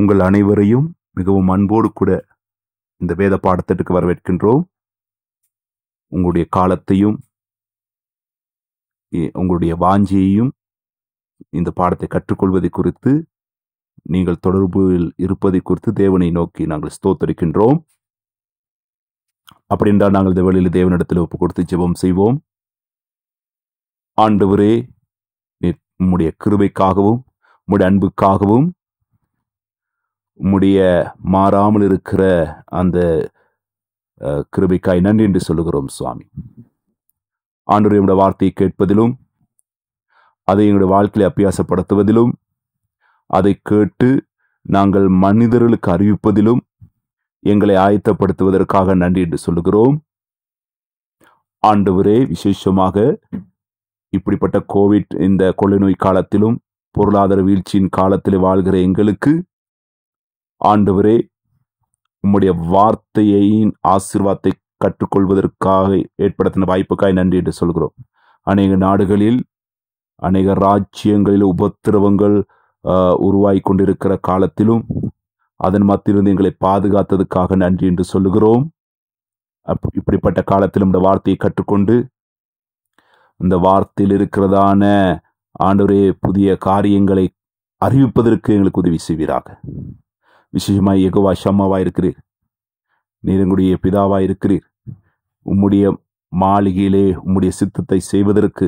உங்கள் அனைவரையும் மிகவும் அன்போடு கூட இந்த வேத பாடத்திற்கு வரவேற்கின்றோம் உங்களுடைய காலத்தையும் உங்களுடைய வாஞ்சியையும் இந்த பாடத்தை கற்றுக்கொள்வதை குறித்து நீங்கள் தொடர்பில் இருப்பதை குறித்து தேவனை நோக்கி நாங்கள் ஸ்தோத்தரிக்கின்றோம் அப்படி என்றால் நாங்கள் இந்த வேளையில் தேவனிடத்தில் ஒப்பு கொடுத்து ஜெபம் செய்வோம் ஆண்டவரே உம்முடைய கிருவைக்காகவும் உம்முடைய அன்புக்காகவும் உம்முடைய மாறாமல் இருக்கிற அந்த கிருபிக்காய் நன்றி என்று சொல்லுகிறோம் சுவாமி ஆண்டு என்னுடைய வார்த்தையை கேட்பதிலும் அதை எங்களுடைய வாழ்க்கையை அபியாசப்படுத்துவதிலும் அதை கேட்டு நாங்கள் மனிதர்களுக்கு அறிவிப்பதிலும் எங்களை ஆயத்தப்படுத்துவதற்காக நன்றி என்று சொல்லுகிறோம் ஆண்டவரே விசேஷமாக இப்படிப்பட்ட கோவிட் இந்த கொள்ளை நோய் காலத்திலும் பொருளாதார வீழ்ச்சியின் காலத்தில் வாழ்கிற எங்களுக்கு ஆண்டவரே உம்முடைய வார்த்தையின் ஆசிர்வாதத்தை கற்றுக்கொள்வதற்காக ஏற்படுத்தின வாய்ப்புக்காய் நன்றி என்று சொல்கிறோம் அநேக நாடுகளில் அநேக ராஜ்யங்களில் உபத்திரவங்கள் உருவாகி கொண்டிருக்கிற காலத்திலும் அதன் மத்தியிலிருந்து எங்களை பாதுகாத்ததுக்காக நன்றி என்று சொல்லுகிறோம் அப் இப்படிப்பட்ட காலத்தில் நம்முடைய வார்த்தையை கற்றுக்கொண்டு இந்த வார்த்தையில் இருக்கிறதான ஆண்டவரே புதிய காரியங்களை அறிவிப்பதற்கு எங்களுக்கு உதவி செய்வீராக விசேஷமாய் எகோவா ஷம்மாவாக இருக்கிறீர் நீரங்குடைய பிதாவாக இருக்கிறீர் உம்முடைய மாளிகையிலே உம்முடைய சித்தத்தை செய்வதற்கு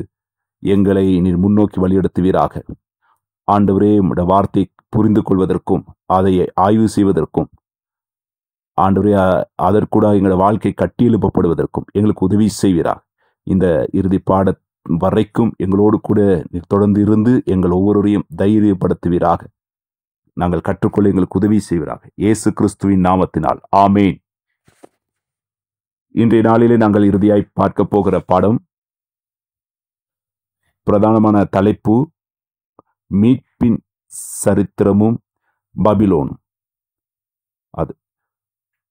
எங்களை நீர் முன்னோக்கி வழியெடுத்துவீராக ஆண்டவரே உம்முடைய வார்த்தை புரிந்து கொள்வதற்கும் அதை ஆய்வு செய்வதற்கும் ஆண்டவரே அதற்கூட எங்களோட வாழ்க்கை கட்டியெழுப்பப்படுவதற்கும் எங்களுக்கு உதவி செய்வீராக இந்த இறுதி பாட வரைக்கும் எங்களோடு கூட தொடர்ந்து இருந்து எங்கள் ஒவ்வொருவரையும் தைரியப்படுத்துவீராக நாங்கள் கற்றுக்கொள்ள எங்களுக்கு உதவி செய்வதாக இயேசு கிறிஸ்துவின் நாமத்தினால் ஆமேன் இன்றைய நாளிலே நாங்கள் இறுதியாய் பார்க்க போகிற பாடம் பிரதானமான தலைப்பு மீட்பின் சரித்திரமும் பபிலோனும் அது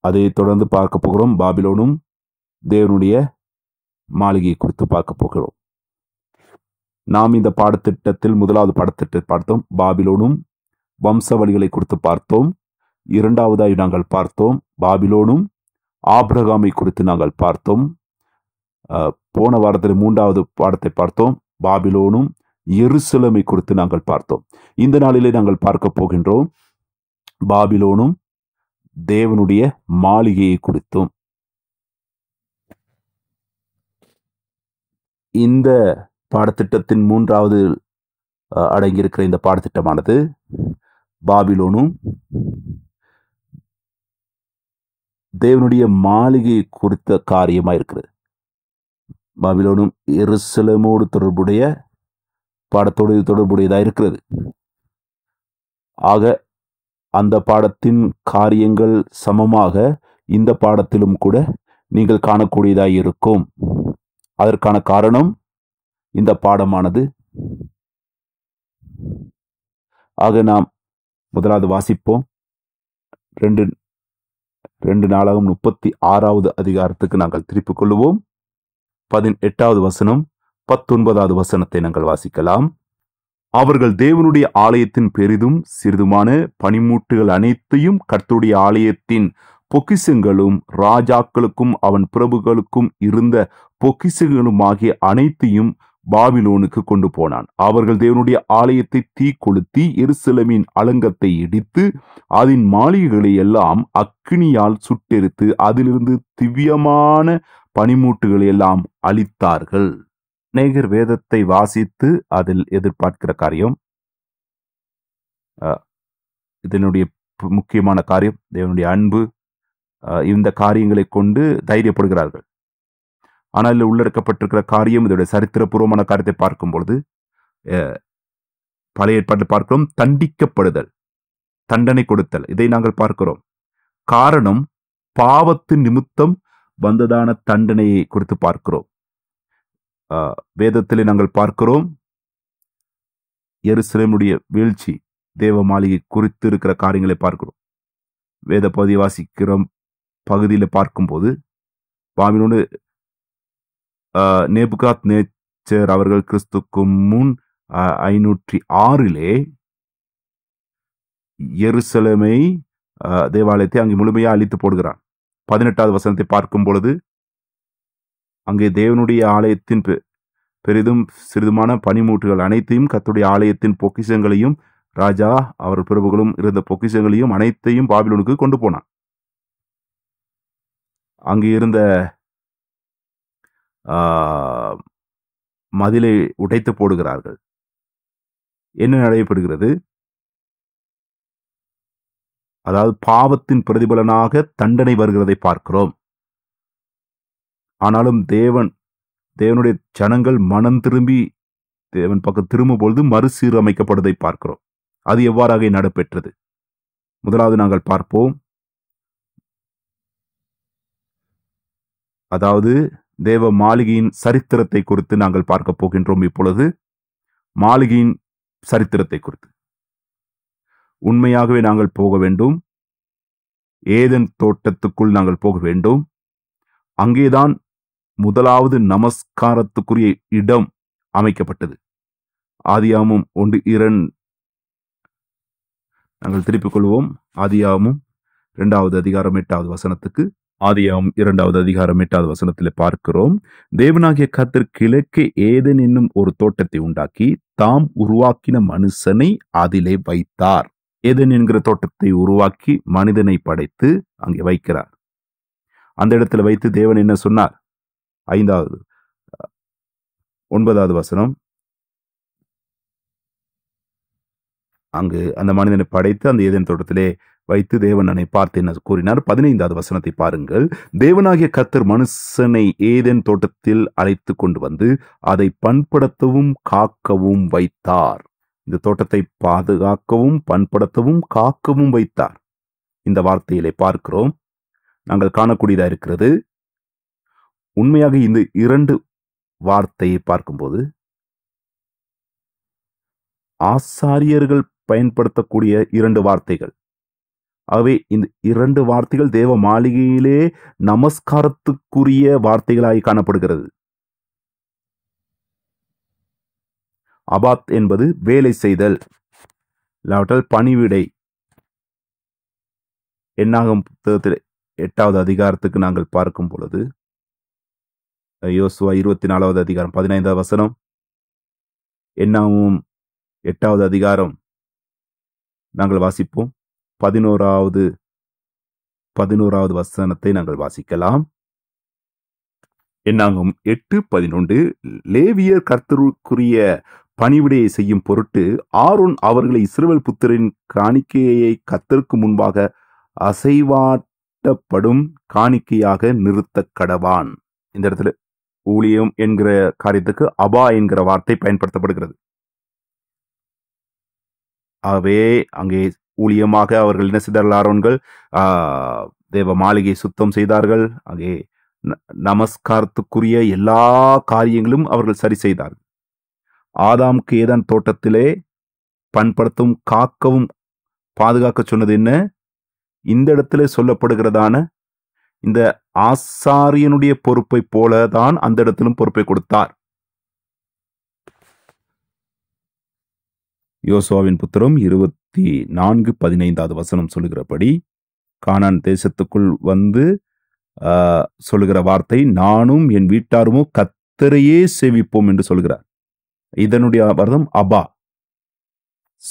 அதை தொடர்ந்து பார்க்க போகிறோம் பாபிலோனும் தேவனுடைய மாளிகையை குறித்து பார்க்க போகிறோம் நாம் இந்த பாடத்திட்டத்தில் முதலாவது பாடத்திட்டத்தை பார்த்தோம் பாபிலோனும் வம்சவழிகளை குறித்து பார்த்தோம் இரண்டாவதாய் நாங்கள் பார்த்தோம் பாபிலோனும் ஆப்ரகாமை குறித்து நாங்கள் பார்த்தோம் போன வாரத்தில் மூன்றாவது பாடத்தை பார்த்தோம் பாபிலோனும் எருசலமை குறித்து நாங்கள் பார்த்தோம் இந்த நாளிலே நாங்கள் பார்க்க போகின்றோம் பாபிலோனும் தேவனுடைய மாளிகையை குறித்தும் இந்த பாடத்திட்டத்தின் மூன்றாவது அடங்கியிருக்கிற இந்த பாடத்திட்டமானது பாபிலோனும் தேவனுடைய மாளிகை குறித்த காரியமாக இருக்கிறது பாபிலோனும் எருசலமோடு தொடர்புடைய பாடத்தோடு தொடர்புடையதாக இருக்கிறது ஆக அந்த பாடத்தின் காரியங்கள் சமமாக இந்த பாடத்திலும் கூட நீங்கள் காணக்கூடியதாக இருக்கும் அதற்கான காரணம் இந்த பாடமானது ஆக நாம் முதலாவது வாசிப்போம் ரெண்டு ரெண்டு நாளாகவும் முப்பத்தி ஆறாவது அதிகாரத்துக்கு நாங்கள் திருப்பிக் கொள்வோம் பதினெட்டாவது வசனம் பத்தொன்பதாவது வசனத்தை நாங்கள் வாசிக்கலாம் அவர்கள் தேவனுடைய ஆலயத்தின் பெரிதும் சிறிதுமான பனிமூட்டுகள் அனைத்தையும் கர்த்துடைய ஆலயத்தின் பொக்கிசங்களும் ராஜாக்களுக்கும் அவன் பிரபுகளுக்கும் இருந்த ஆகிய அனைத்தையும் பாபிலோனுக்கு கொண்டு போனான் அவர்கள் தேவனுடைய ஆலயத்தை தீ கொளுத்தி எருசலமின் அலங்கத்தை இடித்து அதன் மாளிகைகளை எல்லாம் அக்னியால் சுட்டெரித்து அதிலிருந்து திவ்யமான பனிமூட்டுகளை எல்லாம் அளித்தார்கள் நேகர் வேதத்தை வாசித்து அதில் எதிர்பார்க்கிற காரியம் இதனுடைய முக்கியமான காரியம் தேவனுடைய அன்பு இந்த காரியங்களை கொண்டு தைரியப்படுகிறார்கள் ஆனால் இதில் உள்ளடக்கப்பட்டிருக்கிற காரியம் இதோட சரித்திரபூர்வமான காரியத்தை பார்க்கும் பொழுது பழைய ஏற்பாட்டில் பார்க்கிறோம் தண்டிக்கப்படுதல் தண்டனை கொடுத்தல் இதை நாங்கள் பார்க்கிறோம் காரணம் பாவத்து நிமித்தம் வந்ததான தண்டனையை குறித்து பார்க்கிறோம் வேதத்திலே நாங்கள் பார்க்கிறோம் எருசலேமுடைய வீழ்ச்சி தேவ மாளிகை குறித்து இருக்கிற காரியங்களை பார்க்கிறோம் வேத பகுதி வாசிக்கிற பகுதியில் பார்க்கும்போது பாபினோடு நேபுகாத் நேச்சர் அவர்கள் கிறிஸ்துக்கும் முன் ஐநூற்றி ஆறிலே எருசலமை தேவாலயத்தை அங்கே முழுமையாக அழித்து போடுகிறான் பதினெட்டாவது வசனத்தை பார்க்கும் பொழுது அங்கே தேவனுடைய ஆலயத்தின் பெரிதும் சிறிதுமான பனிமூட்டுகள் அனைத்தையும் கத்துடைய ஆலயத்தின் பொக்கிஷங்களையும் ராஜா அவர் பிரபுகளும் இருந்த பொக்கிஷங்களையும் அனைத்தையும் பாபிலோனுக்கு கொண்டு போனான் அங்கே இருந்த மதிலை உடைத்து போடுகிறார்கள் என்ன நடைபெறுகிறது அதாவது பாவத்தின் பிரதிபலனாக தண்டனை வருகிறதை பார்க்கிறோம் ஆனாலும் தேவன் தேவனுடைய ஜனங்கள் மனம் திரும்பி தேவன் பக்கம் திரும்பும் பொழுது மறுசீரமைக்கப்படுவதை பார்க்கிறோம் அது எவ்வாறாக நடைபெற்றது முதலாவது நாங்கள் பார்ப்போம் அதாவது தேவ மாளிகையின் சரித்திரத்தை குறித்து நாங்கள் பார்க்க போகின்றோம் இப்பொழுது மாளிகையின் சரித்திரத்தை குறித்து உண்மையாகவே நாங்கள் போக வேண்டும் ஏதன் தோட்டத்துக்குள் நாங்கள் போக வேண்டும் அங்கேதான் முதலாவது நமஸ்காரத்துக்குரிய இடம் அமைக்கப்பட்டது ஆதியாமும் ஒன்று இரண் நாங்கள் திருப்பிக் கொள்வோம் ஆதியாமும் இரண்டாவது அதிகாரம் எட்டாவது வசனத்துக்கு ஆதியாம் இரண்டாவது அதிகாரம் எட்டாவது வசனத்தில் பார்க்கிறோம் தேவனாகிய கத்தர் கிழக்கு ஏதன் என்னும் ஒரு தோட்டத்தை உண்டாக்கி தாம் உருவாக்கின மனுஷனை அதிலே வைத்தார் ஏதன் என்கிற தோட்டத்தை உருவாக்கி மனிதனை படைத்து அங்கே வைக்கிறார் அந்த இடத்துல வைத்து தேவன் என்ன சொன்னார் ஐந்தாவது ஒன்பதாவது வசனம் அங்கு அந்த மனிதனை படைத்து அந்த ஏதேன் தோட்டத்திலே வைத்து தேவன் தன்னை பார்த்து என்ன கூறினார் பதினைந்தாவது வசனத்தை பாருங்கள் தேவனாகிய கத்தர் மனுஷனை ஏதேன் தோட்டத்தில் அழைத்து கொண்டு வந்து அதை பண்படுத்தவும் காக்கவும் வைத்தார் இந்த தோட்டத்தை பாதுகாக்கவும் பண்படுத்தவும் காக்கவும் வைத்தார் இந்த வார்த்தையிலே பார்க்கிறோம் நாங்கள் காணக்கூடியதா இருக்கிறது உண்மையாக இந்த இரண்டு வார்த்தையை பார்க்கும்போது ஆசாரியர்கள் பயன்படுத்தக்கூடிய இரண்டு வார்த்தைகள் ஆகவே இந்த இரண்டு வார்த்தைகள் தேவ மாளிகையிலே நமஸ்காரத்துக்குரிய வார்த்தைகளாய் காணப்படுகிறது அபாத் என்பது வேலை செய்தல் இல்லாவிட்டால் பணிவிடை என்னாகும் புத்தகத்தில் எட்டாவது அதிகாரத்துக்கு நாங்கள் பார்க்கும் பொழுது யோசுவா இருபத்தி நாலாவது அதிகாரம் பதினைந்தாவது வசனம் என்னாகவும் எட்டாவது அதிகாரம் நாங்கள் வாசிப்போம் பதினோராவது பதினோராவது வசனத்தை நாங்கள் வாசிக்கலாம் என்னாகும் எட்டு பதினொன்று லேவியர் கர்த்தருக்குரிய பணிவிடையை செய்யும் பொருட்டு ஆரோன் அவர்களை இஸ்ரவேல் புத்திரின் காணிக்கையை கத்தருக்கு முன்பாக அசைவாட்டப்படும் காணிக்கையாக நிறுத்த கடவான் இந்த இடத்துல ஊழியம் என்கிற காரியத்துக்கு அபா என்கிற வார்த்தை பயன்படுத்தப்படுகிறது ஆகவே அங்கே ஊழியமாக அவர்கள் என்ன செய்தார்கள் ஆரோன்கள் தேவ மாளிகை சுத்தம் செய்தார்கள் அங்கே நமஸ்காரத்துக்குரிய எல்லா காரியங்களும் அவர்கள் சரி செய்தார்கள் ஆதாம் கேதன் தோட்டத்திலே பண்படுத்தும் காக்கவும் பாதுகாக்க சொன்னது என்ன இந்த இடத்துல சொல்லப்படுகிறதான இந்த ஆசாரியனுடைய பொறுப்பை போல தான் அந்த இடத்திலும் பொறுப்பை கொடுத்தார் யோசோவின் புத்திரம் இருபத் இருபத்தி நான்கு பதினைந்தாவது வசனம் சொல்லுகிறபடி கானான் தேசத்துக்குள் வந்து சொல்லுகிற வார்த்தை நானும் என் வீட்டாருமோ கத்தரையே சேவிப்போம் என்று சொல்கிறார் இதனுடைய வருதம் அபா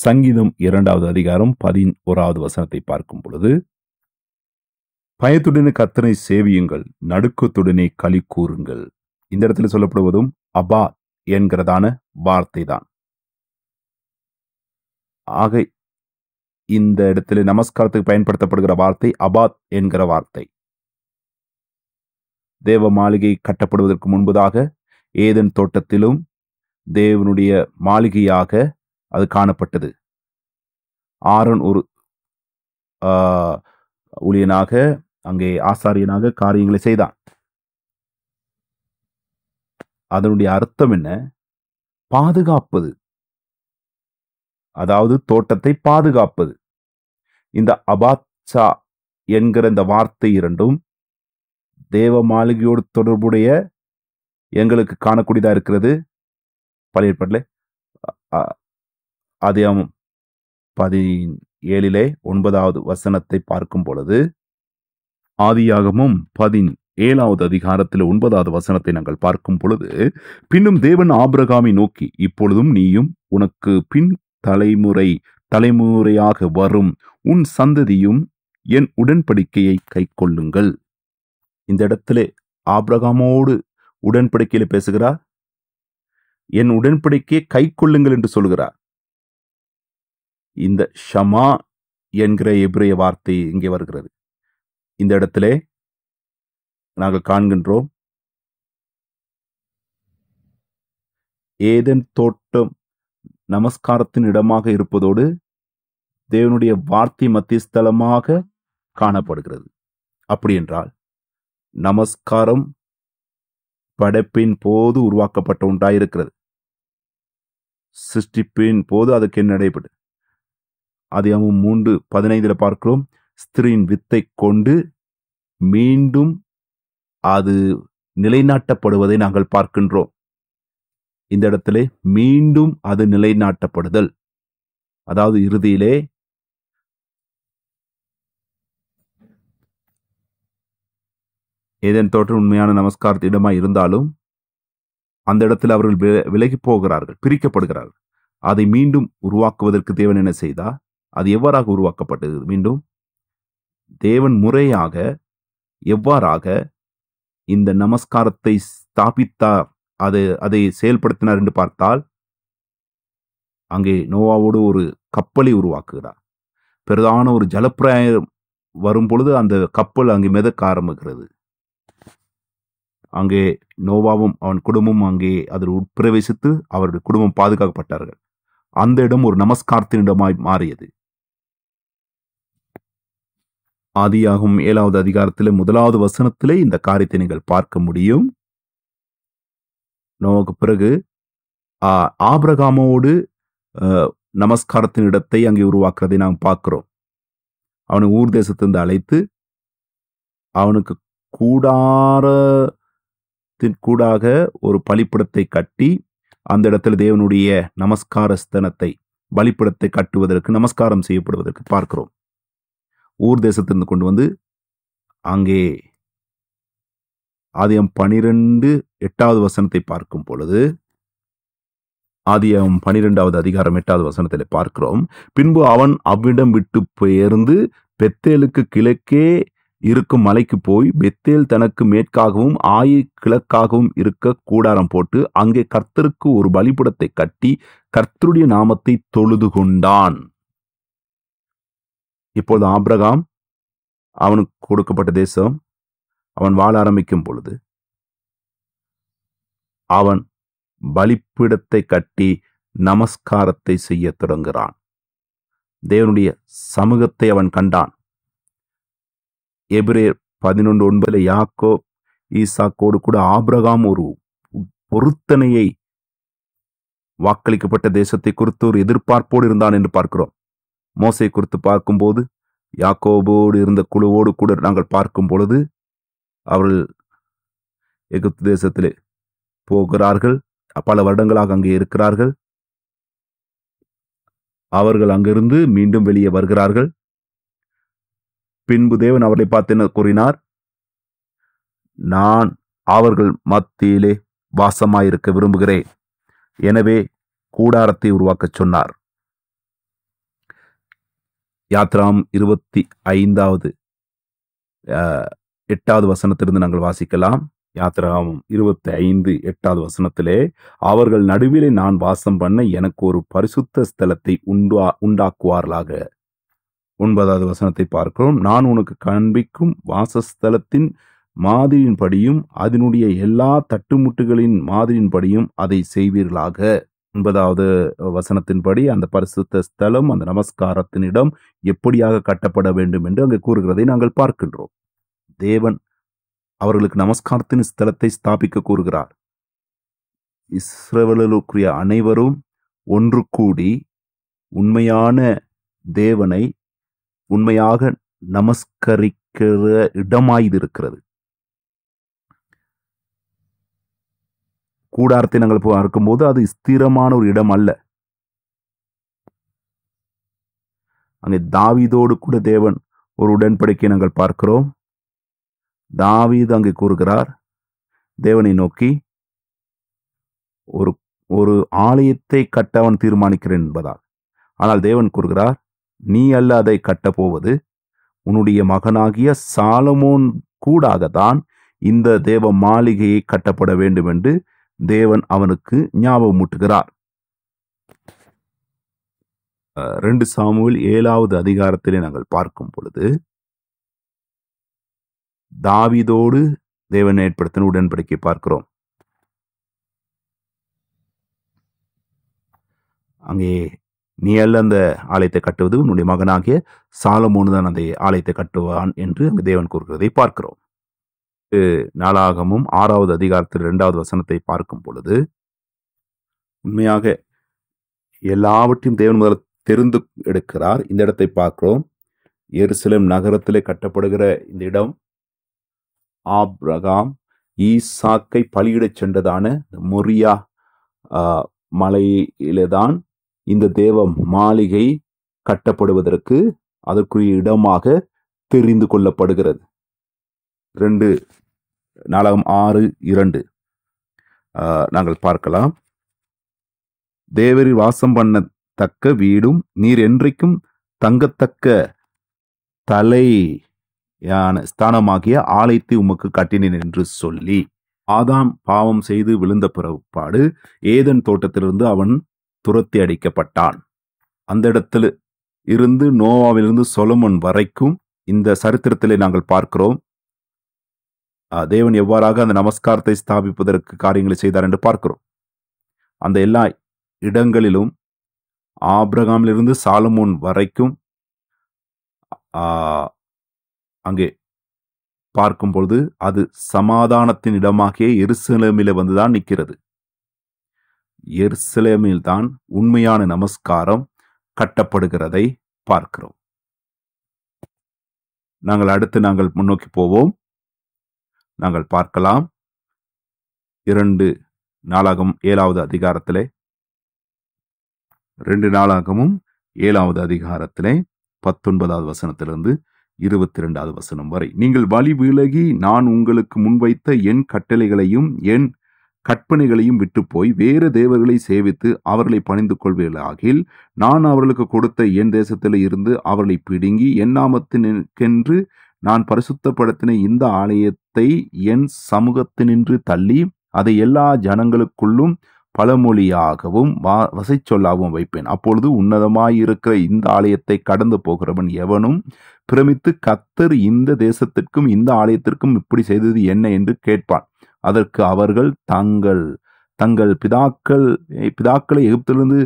சங்கீதம் இரண்டாவது அதிகாரம் பதினோராவது வசனத்தை பார்க்கும் பொழுது பயத்துடனே கத்தனை சேவியுங்கள் நடுக்கத்துடனே களி கூறுங்கள் இந்த இடத்துல சொல்லப்படுவதும் அபா என்கிறதான வார்த்தை தான் ஆக இந்த இடத்துல நமஸ்காரத்துக்கு பயன்படுத்தப்படுகிற வார்த்தை அபாத் என்கிற வார்த்தை தேவ மாளிகை கட்டப்படுவதற்கு முன்பதாக ஏதன் தோட்டத்திலும் தேவனுடைய மாளிகையாக அது காணப்பட்டது ஆரன் ஒரு ஊழியனாக அங்கே ஆசாரியனாக காரியங்களை செய்தான் அதனுடைய அர்த்தம் என்ன பாதுகாப்பது அதாவது தோட்டத்தை பாதுகாப்பது இந்த அபாத்சா என்கிற இந்த வார்த்தை இரண்டும் தேவ மாளிகையோடு தொடர்புடைய எங்களுக்கு காணக்கூடியதாக இருக்கிறது பழைய ஏற்பாட்டில் அதியம் பதினேழிலே ஒன்பதாவது வசனத்தை பார்க்கும் பொழுது ஆதியாகமும் பதின் ஏழாவது அதிகாரத்தில் ஒன்பதாவது வசனத்தை நாங்கள் பார்க்கும் பொழுது பின்னும் தேவன் ஆபிரகாமை நோக்கி இப்பொழுதும் நீயும் உனக்கு பின் தலைமுறை தலைமுறையாக வரும் உன் சந்ததியும் என் உடன்படிக்கையை கை கொள்ளுங்கள் இந்த இடத்துல ஆப்ரகாமோடு உடன்படிக்கையில் பேசுகிறார் என் உடன்படிக்கையை கை கொள்ளுங்கள் என்று சொல்கிறார் இந்த ஷமா என்கிற எபிரிய வார்த்தை இங்கே வருகிறது இந்த இடத்துல நாங்கள் காண்கின்றோம் ஏதன் தோட்டம் நமஸ்காரத்தின் இடமாக இருப்பதோடு தேவனுடைய வார்த்தை மத்தியஸ்தலமாக காணப்படுகிறது அப்படி என்றால் நமஸ்காரம் படைப்பின் போது உருவாக்கப்பட்ட உண்டாயிருக்கிறது சிருஷ்டிப்பின் போது அதுக்கு என்ன நடைபெற்று அதிகமும் மூன்று பதினைந்தில் பார்க்கிறோம் ஸ்திரீன் வித்தை கொண்டு மீண்டும் அது நிலைநாட்டப்படுவதை நாங்கள் பார்க்கின்றோம் இந்த இடத்துல மீண்டும் அது நிலைநாட்டப்படுதல் அதாவது இறுதியிலே ஏதேன் தோற்ற உண்மையான நமஸ்காரத்து இடமா இருந்தாலும் அந்த இடத்தில் அவர்கள் விலகி போகிறார்கள் பிரிக்கப்படுகிறார்கள் அதை மீண்டும் உருவாக்குவதற்கு தேவன் என்ன செய்தா அது எவ்வாறாக உருவாக்கப்பட்டது மீண்டும் தேவன் முறையாக எவ்வாறாக இந்த நமஸ்காரத்தை ஸ்தாபித்தார் அது அதை செயல்படுத்தினார் என்று பார்த்தால் அங்கே நோவாவோடு ஒரு கப்பலை உருவாக்குகிறார் பெரிதான ஒரு ஜலப்பிராயம் வரும் பொழுது அந்த கப்பல் அங்கே மிதக்க ஆரம்பிக்கிறது அங்கே நோவாவும் அவன் குடும்பமும் அங்கே அதில் உட்பிரவேசித்து அவருடைய குடும்பம் பாதுகாக்கப்பட்டார்கள் அந்த இடம் ஒரு நமஸ்காரத்தின் இடமாய் மாறியது ஆதியாகும் ஏழாவது அதிகாரத்தில் முதலாவது வசனத்திலே இந்த காரியத்தை நீங்கள் பார்க்க முடியும் நமக்கு பிறகு ஆபிரகாமோடு நமஸ்காரத்தின் இடத்தை அங்கே உருவாக்குறதை நாம் பார்க்கிறோம் அவனை ஊர் தேசத்திலிருந்து அழைத்து அவனுக்கு கூடாரத்திற்கூடாக ஒரு பலிப்பிடத்தை கட்டி அந்த இடத்துல தேவனுடைய நமஸ்கார ஸ்தனத்தை பலிப்பிடத்தை கட்டுவதற்கு நமஸ்காரம் செய்யப்படுவதற்கு பார்க்கிறோம் ஊர் தேசத்திலிருந்து கொண்டு வந்து அங்கே ஆதியம் பனிரெண்டு எட்டாவது வசனத்தை பார்க்கும் பொழுது ஆதியம் பனிரெண்டாவது அதிகாரம் எட்டாவது வசனத்தில் பார்க்கிறோம் பின்பு அவன் அவ்விடம் விட்டு பெயர்ந்து பெத்தேலுக்கு கிழக்கே இருக்கும் மலைக்கு போய் பெத்தேல் தனக்கு மேற்காகவும் ஆயு கிழக்காகவும் இருக்க கூடாரம் போட்டு அங்கே கர்த்தருக்கு ஒரு பலிபுடத்தை கட்டி கர்த்தருடைய நாமத்தை தொழுது கொண்டான் இப்போது ஆப்ரகாம் அவனுக்கு கொடுக்கப்பட்ட தேசம் அவன் வாழ ஆரம்பிக்கும் பொழுது அவன் பலிப்பிடத்தை கட்டி நமஸ்காரத்தை செய்ய தொடங்குகிறான் தேவனுடைய சமூகத்தை அவன் கண்டான் எபிரேர் பதினொன்று ஒன்பதுல யாக்கோ ஈசாக்கோடு கூட ஆபிரகாம் ஒரு பொருத்தனையை வாக்களிக்கப்பட்ட தேசத்தை குறித்து ஒரு எதிர்பார்ப்போடு இருந்தான் என்று பார்க்கிறோம் மோசை குறித்து பார்க்கும்போது யாக்கோபோடு இருந்த குழுவோடு கூட நாங்கள் பார்க்கும் பொழுது அவர்கள் எகிப்து தேசத்திலே போகிறார்கள் பல வருடங்களாக அங்கே இருக்கிறார்கள் அவர்கள் அங்கிருந்து மீண்டும் வெளியே வருகிறார்கள் பின்பு தேவன் அவர்களை பார்த்து என்ன கூறினார் நான் அவர்கள் மத்தியிலே வாசமாயிருக்க விரும்புகிறேன் எனவே கூடாரத்தை உருவாக்கச் சொன்னார் யாத்ராம் இருபத்தி ஐந்தாவது எட்டாவது வசனத்திலிருந்து நாங்கள் வாசிக்கலாம் யாத்திராவும் இருபத்தி ஐந்து எட்டாவது வசனத்திலே அவர்கள் நடுவிலே நான் வாசம் பண்ண எனக்கு ஒரு பரிசுத்த ஸ்தலத்தை உண்டா உண்டாக்குவார்களாக ஒன்பதாவது வசனத்தை பார்க்கிறோம் நான் உனக்கு காண்பிக்கும் வாசஸ்தலத்தின் மாதிரியின்படியும் அதனுடைய எல்லா தட்டுமுட்டுகளின் மாதிரியின்படியும் அதை செய்வீர்களாக ஒன்பதாவது வசனத்தின்படி அந்த பரிசுத்த ஸ்தலம் அந்த நமஸ்காரத்தினிடம் எப்படியாக கட்டப்பட வேண்டும் என்று அங்கே கூறுகிறதை நாங்கள் பார்க்கின்றோம் தேவன் அவர்களுக்கு நமஸ்காரத்தின் ஸ்தலத்தை ஸ்தாபிக்க கூறுகிறார் இஸ்ரவலுக்குரிய அனைவரும் ஒன்று கூடி உண்மையான தேவனை உண்மையாக நமஸ்கரிக்கிற இடமாய் இருக்கிறது கூடாரத்தை நாங்கள் பார்க்கும்போது அது ஸ்திரமான ஒரு இடம் அல்ல அங்கே தாவிதோடு கூட தேவன் ஒரு உடன்படிக்கை நாங்கள் பார்க்கிறோம் தாவீது அங்கே கூறுகிறார் தேவனை நோக்கி ஒரு ஒரு ஆலயத்தை கட்ட அவன் தீர்மானிக்கிறேன் என்பதால் ஆனால் தேவன் கூறுகிறார் நீ அல்ல அதை கட்டப்போவது உன்னுடைய மகனாகிய சாலமோன் கூடாகத்தான் இந்த தேவ மாளிகையை கட்டப்பட வேண்டும் என்று தேவன் அவனுக்கு ஞாபகமூட்டுகிறார் ரெண்டு சாமுவில் ஏழாவது அதிகாரத்திலே நாங்கள் பார்க்கும் பொழுது தாவிதோடு தேவன் ஏற்படுத்தின உடன்படிக்கை பார்க்கிறோம் அங்கே நீ அல்ல அந்த ஆலயத்தை கட்டுவது உன்னுடைய மகனாகிய சாலமோனு தான் அந்த ஆலயத்தை கட்டுவான் என்று அங்கு தேவன் கூறுகிறதை பார்க்கிறோம் நாளாகமும் ஆறாவது அதிகாரத்தில் இரண்டாவது வசனத்தை பார்க்கும் பொழுது உண்மையாக எல்லாவற்றையும் தேவன் முதல் தெரிந்து எடுக்கிறார் இந்த இடத்தை பார்க்கிறோம் எருசலேம் நகரத்திலே கட்டப்படுகிற இந்த இடம் ஆப்ரகாம் ஈசாக்கை பலியிடச் சென்றதான மொரியா மலையிலேதான் இந்த தேவ மாளிகை கட்டப்படுவதற்கு அதற்குரிய இடமாக தெரிந்து கொள்ளப்படுகிறது ரெண்டு நாளகம் ஆறு இரண்டு நாங்கள் பார்க்கலாம் தேவரி வாசம் பண்ணத்தக்க வீடும் நீர் என்றைக்கும் தங்கத்தக்க தலை ஸ்தானமாகிய ஆலயத்தை உமக்கு கட்டினேன் என்று சொல்லி ஆதாம் பாவம் செய்து விழுந்த பிறப்பாடு ஏதன் தோட்டத்திலிருந்து அவன் துரத்தி அடிக்கப்பட்டான் அந்த இடத்துல இருந்து நோவாவிலிருந்து சொலமன் வரைக்கும் இந்த சரித்திரத்திலே நாங்கள் பார்க்கிறோம் தேவன் எவ்வாறாக அந்த நமஸ்காரத்தை ஸ்தாபிப்பதற்கு காரியங்களை செய்தார் என்று பார்க்கிறோம் அந்த எல்லா இடங்களிலும் ஆப்ரகாமிலிருந்து சாலமோன் வரைக்கும் அங்கே பார்க்கும் பொழுது அது சமாதானத்தின் இடமாகிய எருசலேமில வந்துதான் நிற்கிறது எருசலேமில்தான் உண்மையான நமஸ்காரம் கட்டப்படுகிறதை பார்க்கிறோம் நாங்கள் அடுத்து நாங்கள் முன்னோக்கி போவோம் நாங்கள் பார்க்கலாம் இரண்டு நாளாகவும் ஏழாவது அதிகாரத்திலே ரெண்டு நாளாகவும் ஏழாவது அதிகாரத்திலே பத்தொன்பதாவது வசனத்திலிருந்து இருபத்தி இரண்டாவது வசனம் வரை நீங்கள் வழி விலகி நான் உங்களுக்கு முன்வைத்த என் கட்டளைகளையும் என் கற்பனைகளையும் விட்டு போய் வேறு தேவர்களை சேவித்து அவர்களை பணிந்து கொள்வீர்களாகில் நான் அவர்களுக்கு கொடுத்த என் தேசத்தில் இருந்து அவர்களை பிடுங்கி என் நாமத்தினுக்கென்று நான் பரிசுத்தப்படுத்தின இந்த ஆலயத்தை என் சமூகத்தினின்று தள்ளி அதை எல்லா ஜனங்களுக்குள்ளும் பழமொழியாகவும் வா வசை சொல்லாகவும் வைப்பேன் அப்பொழுது உன்னதமாயிருக்கிற இந்த ஆலயத்தை கடந்து போகிறவன் எவனும் பிரமித்து கத்தர் இந்த தேசத்திற்கும் இந்த ஆலயத்திற்கும் இப்படி செய்தது என்ன என்று கேட்பான் அதற்கு அவர்கள் தங்கள் தங்கள் பிதாக்கள் பிதாக்களை எகிப்திலிருந்து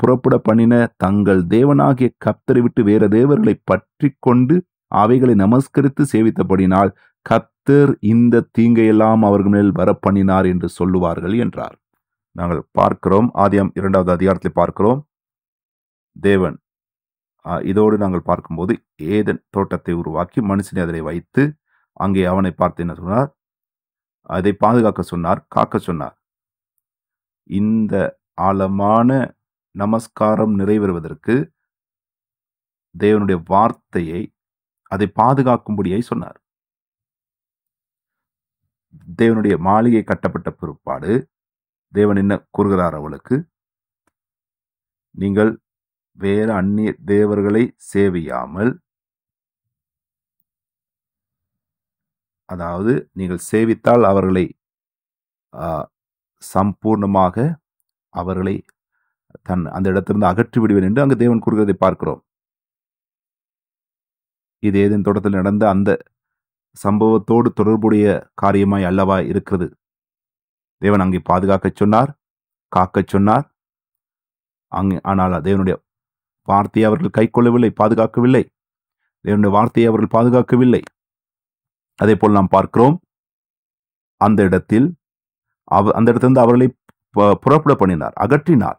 புறப்பட பண்ணின தங்கள் தேவனாகிய கத்தரை விட்டு வேற தேவர்களை பற்றி கொண்டு அவைகளை நமஸ்கரித்து சேவித்தபடினால் கத்தர் இந்த தீங்கையெல்லாம் அவர்கள் மேல் வர பண்ணினார் என்று சொல்லுவார்கள் என்றார் நாங்கள் பார்க்கிறோம் ஆதியம் இரண்டாவது அதிகாரத்தில் பார்க்கிறோம் தேவன் இதோடு நாங்கள் பார்க்கும்போது ஏதன் தோட்டத்தை உருவாக்கி மனுஷனை அதனை வைத்து அங்கே அவனை பார்த்து என்ன சொன்னார் அதை பாதுகாக்க சொன்னார் காக்க சொன்னார் இந்த ஆழமான நமஸ்காரம் நிறைவேறுவதற்கு தேவனுடைய வார்த்தையை அதை பாதுகாக்கும்படியை சொன்னார் தேவனுடைய மாளிகை கட்டப்பட்ட பிற்பாடு தேவன் என்ன கூறுகிறார் அவளுக்கு நீங்கள் வேறு அந்நிய தேவர்களை சேவியாமல் அதாவது நீங்கள் சேவித்தால் அவர்களை சம்பூர்ணமாக அவர்களை தன் அந்த இடத்திலிருந்து அகற்றி விடுவேன் என்று அங்கு தேவன் கூறுகிறதை பார்க்கிறோம் இது ஏதேன் தோட்டத்தில் நடந்த அந்த சம்பவத்தோடு தொடர்புடைய காரியமாய் அல்லவா இருக்கிறது தேவன் அங்கே பாதுகாக்க சொன்னார் காக்கச் சொன்னார் அங்கே ஆனால் தேவனுடைய வார்த்தையை அவர்கள் கைக்கொள்ளவில்லை பாதுகாக்கவில்லை தேவனுடைய வார்த்தையை அவர்கள் பாதுகாக்கவில்லை அதே போல் நாம் பார்க்கிறோம் அந்த இடத்தில் அவ அந்த இடத்திலிருந்து அவர்களை புறப்பட பண்ணினார் அகற்றினார்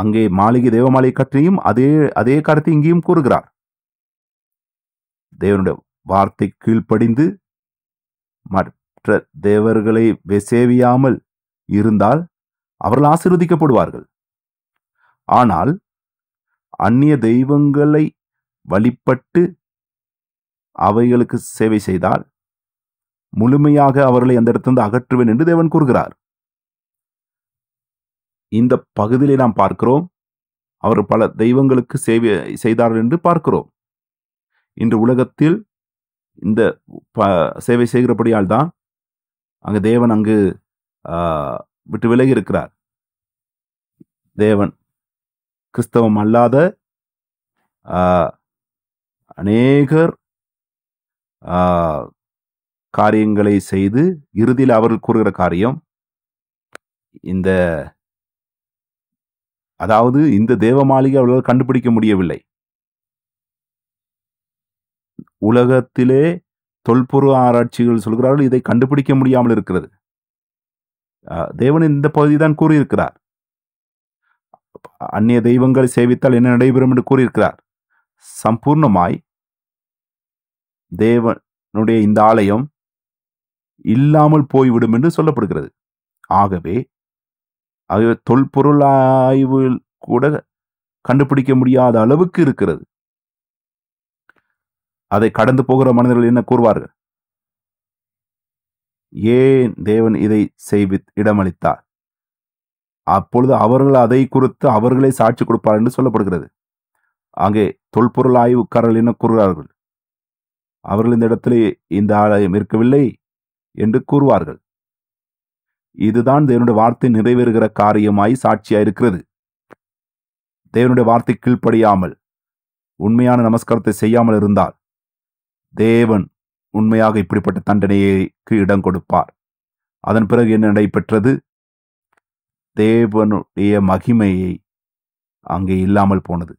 அங்கே மாளிகை மாளிகை கற்றியும் அதே அதே கருத்தை இங்கேயும் கூறுகிறார் தேவனுடைய வார்த்தை கீழ்ப்படிந்து மற்ற தேவர்களை சேவியாமல் இருந்தால் அவர்கள் ஆசிர்வதிக்கப்படுவார்கள் ஆனால் அந்நிய தெய்வங்களை வழிபட்டு அவைகளுக்கு சேவை செய்தால் முழுமையாக அவர்களை அந்த இடத்திலிருந்து அகற்றுவேன் என்று தேவன் கூறுகிறார் இந்த பகுதியில் நாம் பார்க்கிறோம் அவர் பல தெய்வங்களுக்கு சேவை செய்தார் என்று பார்க்கிறோம் இன்று உலகத்தில் இந்த சேவை செய்கிறபடியால் தான் அங்கே தேவன் அங்கு விட்டு விலகி இருக்கிறார் தேவன் கிறிஸ்தவம் அல்லாத அநேகர் காரியங்களை செய்து இறுதியில் அவர்கள் கூறுகிற காரியம் இந்த அதாவது இந்த தேவ மாளிகை அவர்களால் கண்டுபிடிக்க முடியவில்லை உலகத்திலே தொல்பொருள் ஆராய்ச்சிகள் சொல்கிறார்கள் இதை கண்டுபிடிக்க முடியாமல் இருக்கிறது தேவன் இந்த பகுதி தான் கூறியிருக்கிறார் அந்நிய தெய்வங்களை சேவித்தால் என்ன நடைபெறும் என்று கூறியிருக்கிறார் சம்பூர்ணமாய் தேவனுடைய இந்த ஆலயம் இல்லாமல் போய்விடும் என்று சொல்லப்படுகிறது ஆகவே ஆகவே தொல்பொருள் ஆய்வில் கூட கண்டுபிடிக்க முடியாத அளவுக்கு இருக்கிறது அதை கடந்து போகிற மனிதர்கள் என்ன கூறுவார்கள் ஏன் தேவன் இதை செய்வி இடமளித்தார் அப்பொழுது அவர்கள் அதை குறித்து அவர்களே சாட்சி கொடுப்பார் என்று சொல்லப்படுகிறது அங்கே தொல்பொருள் ஆய்வுக்காரர்கள் என்ன கூறுகிறார்கள் அவர்கள் இந்த இடத்திலே இந்த ஆலயம் இருக்கவில்லை என்று கூறுவார்கள் இதுதான் தேவனுடைய வார்த்தை நிறைவேறுகிற காரியமாய் சாட்சியாக இருக்கிறது தேவனுடைய வார்த்தை கீழ்ப்படியாமல் உண்மையான நமஸ்காரத்தை செய்யாமல் இருந்தால் தேவன் உண்மையாக இப்படிப்பட்ட தண்டனைக்கு இடம் கொடுப்பார் அதன் பிறகு என்ன நடைபெற்றது தேவனுடைய மகிமையை அங்கே இல்லாமல் போனது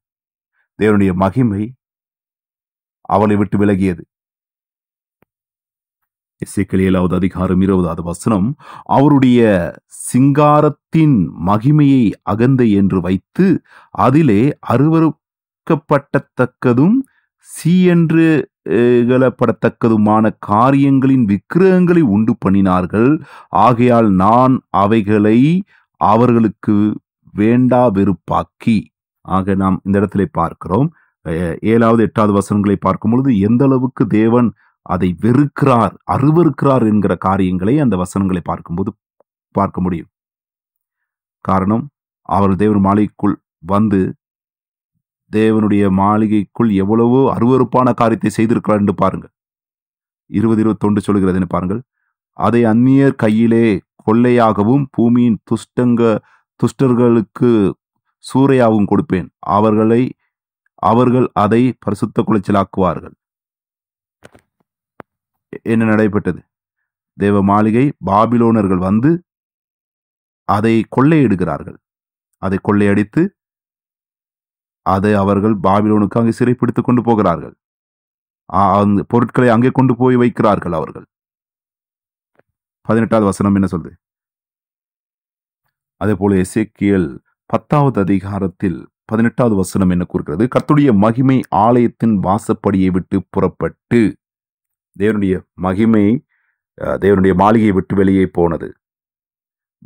தேவனுடைய மகிமை அவளை விட்டு விலகியது ஏழாவது அதிகாரம் இருபதாவது வசனம் அவருடைய சிங்காரத்தின் மகிமையை அகந்தை என்று வைத்து அதிலே அருவறுக்கப்பட்டத்தக்கதும் சி என்று கலப்படத்தக்கதுமான காரியங்களின் விக்கிரகங்களை உண்டு பண்ணினார்கள் ஆகையால் நான் அவைகளை அவர்களுக்கு வேண்டா வெறுப்பாக்கி ஆக நாம் இந்த இடத்துல பார்க்கிறோம் ஏழாவது எட்டாவது வசனங்களை பார்க்கும் பொழுது எந்த அளவுக்கு தேவன் அதை வெறுக்கிறார் அருவருக்கிறார் என்கிற காரியங்களை அந்த வசனங்களை பார்க்கும்போது பார்க்க முடியும் காரணம் அவர் தேவர் மாலைக்குள் வந்து தேவனுடைய மாளிகைக்குள் எவ்வளவோ அருவறுப்பான காரியத்தை செய்திருக்கிறார் என்று பாருங்கள் இருபது இருபத்தொன்று என்று பாருங்கள் அதை அந்நியர் கையிலே கொள்ளையாகவும் பூமியின் துஷ்டங்க துஷ்டர்களுக்கு சூறையாகவும் கொடுப்பேன் அவர்களை அவர்கள் அதை பரிசுத்த குலைச்சலாக்குவார்கள் என்ன நடைபெற்றது தேவ மாளிகை பாபிலோனர்கள் வந்து அதை கொள்ளையிடுகிறார்கள் அதை கொள்ளையடித்து அதை அவர்கள் பாபிலோனுக்கு அங்கே சிறைப்பிடித்துக் கொண்டு போகிறார்கள் அந்த பொருட்களை அங்கே கொண்டு போய் வைக்கிறார்கள் அவர்கள் பதினெட்டாவது வசனம் என்ன சொல்லுது அதே போல எசேக்கியல் பத்தாவது அதிகாரத்தில் பதினெட்டாவது வசனம் என்ன கூறுகிறது கத்துடைய மகிமை ஆலயத்தின் வாசப்படியை விட்டு புறப்பட்டு தேவனுடைய மகிமை தேவனுடைய மாளிகையை விட்டு வெளியே போனது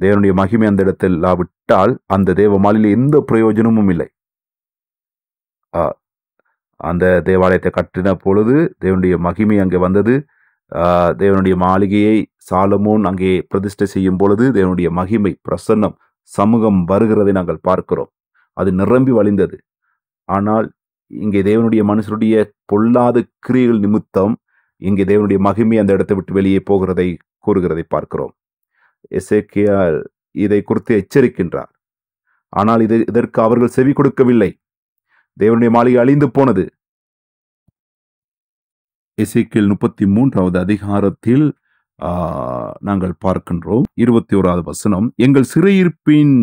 தேவனுடைய மகிமை அந்த இடத்தில் விட்டால் அந்த தேவ மாளிகையில் எந்த பிரயோஜனமும் இல்லை அந்த தேவாலயத்தை கட்டின பொழுது தேவனுடைய மகிமை அங்கே வந்தது தேவனுடைய மாளிகையை சாலமோன் அங்கே பிரதிஷ்டை செய்யும் பொழுது தேவனுடைய மகிமை பிரசன்னம் சமூகம் வருகிறதை நாங்கள் பார்க்கிறோம் அது நிரம்பி வழிந்தது ஆனால் இங்கே தேவனுடைய மனுஷனுடைய பொல்லாத கிரியைகள் நிமித்தம் இங்கே தேவனுடைய மகிமை அந்த இடத்தை விட்டு வெளியே போகிறதை கூறுகிறதை பார்க்கிறோம் எசேக்கியால் இதை குறித்து எச்சரிக்கின்றார் ஆனால் இது இதற்கு அவர்கள் செவி கொடுக்கவில்லை தேவனுடைய மாளிகை அழிந்து போனது இசைக்கில் முப்பத்தி மூன்றாவது அதிகாரத்தில் நாங்கள் பார்க்கின்றோம் இருபத்தி ஓராவது வசனம் எங்கள் சிறையிருப்பின்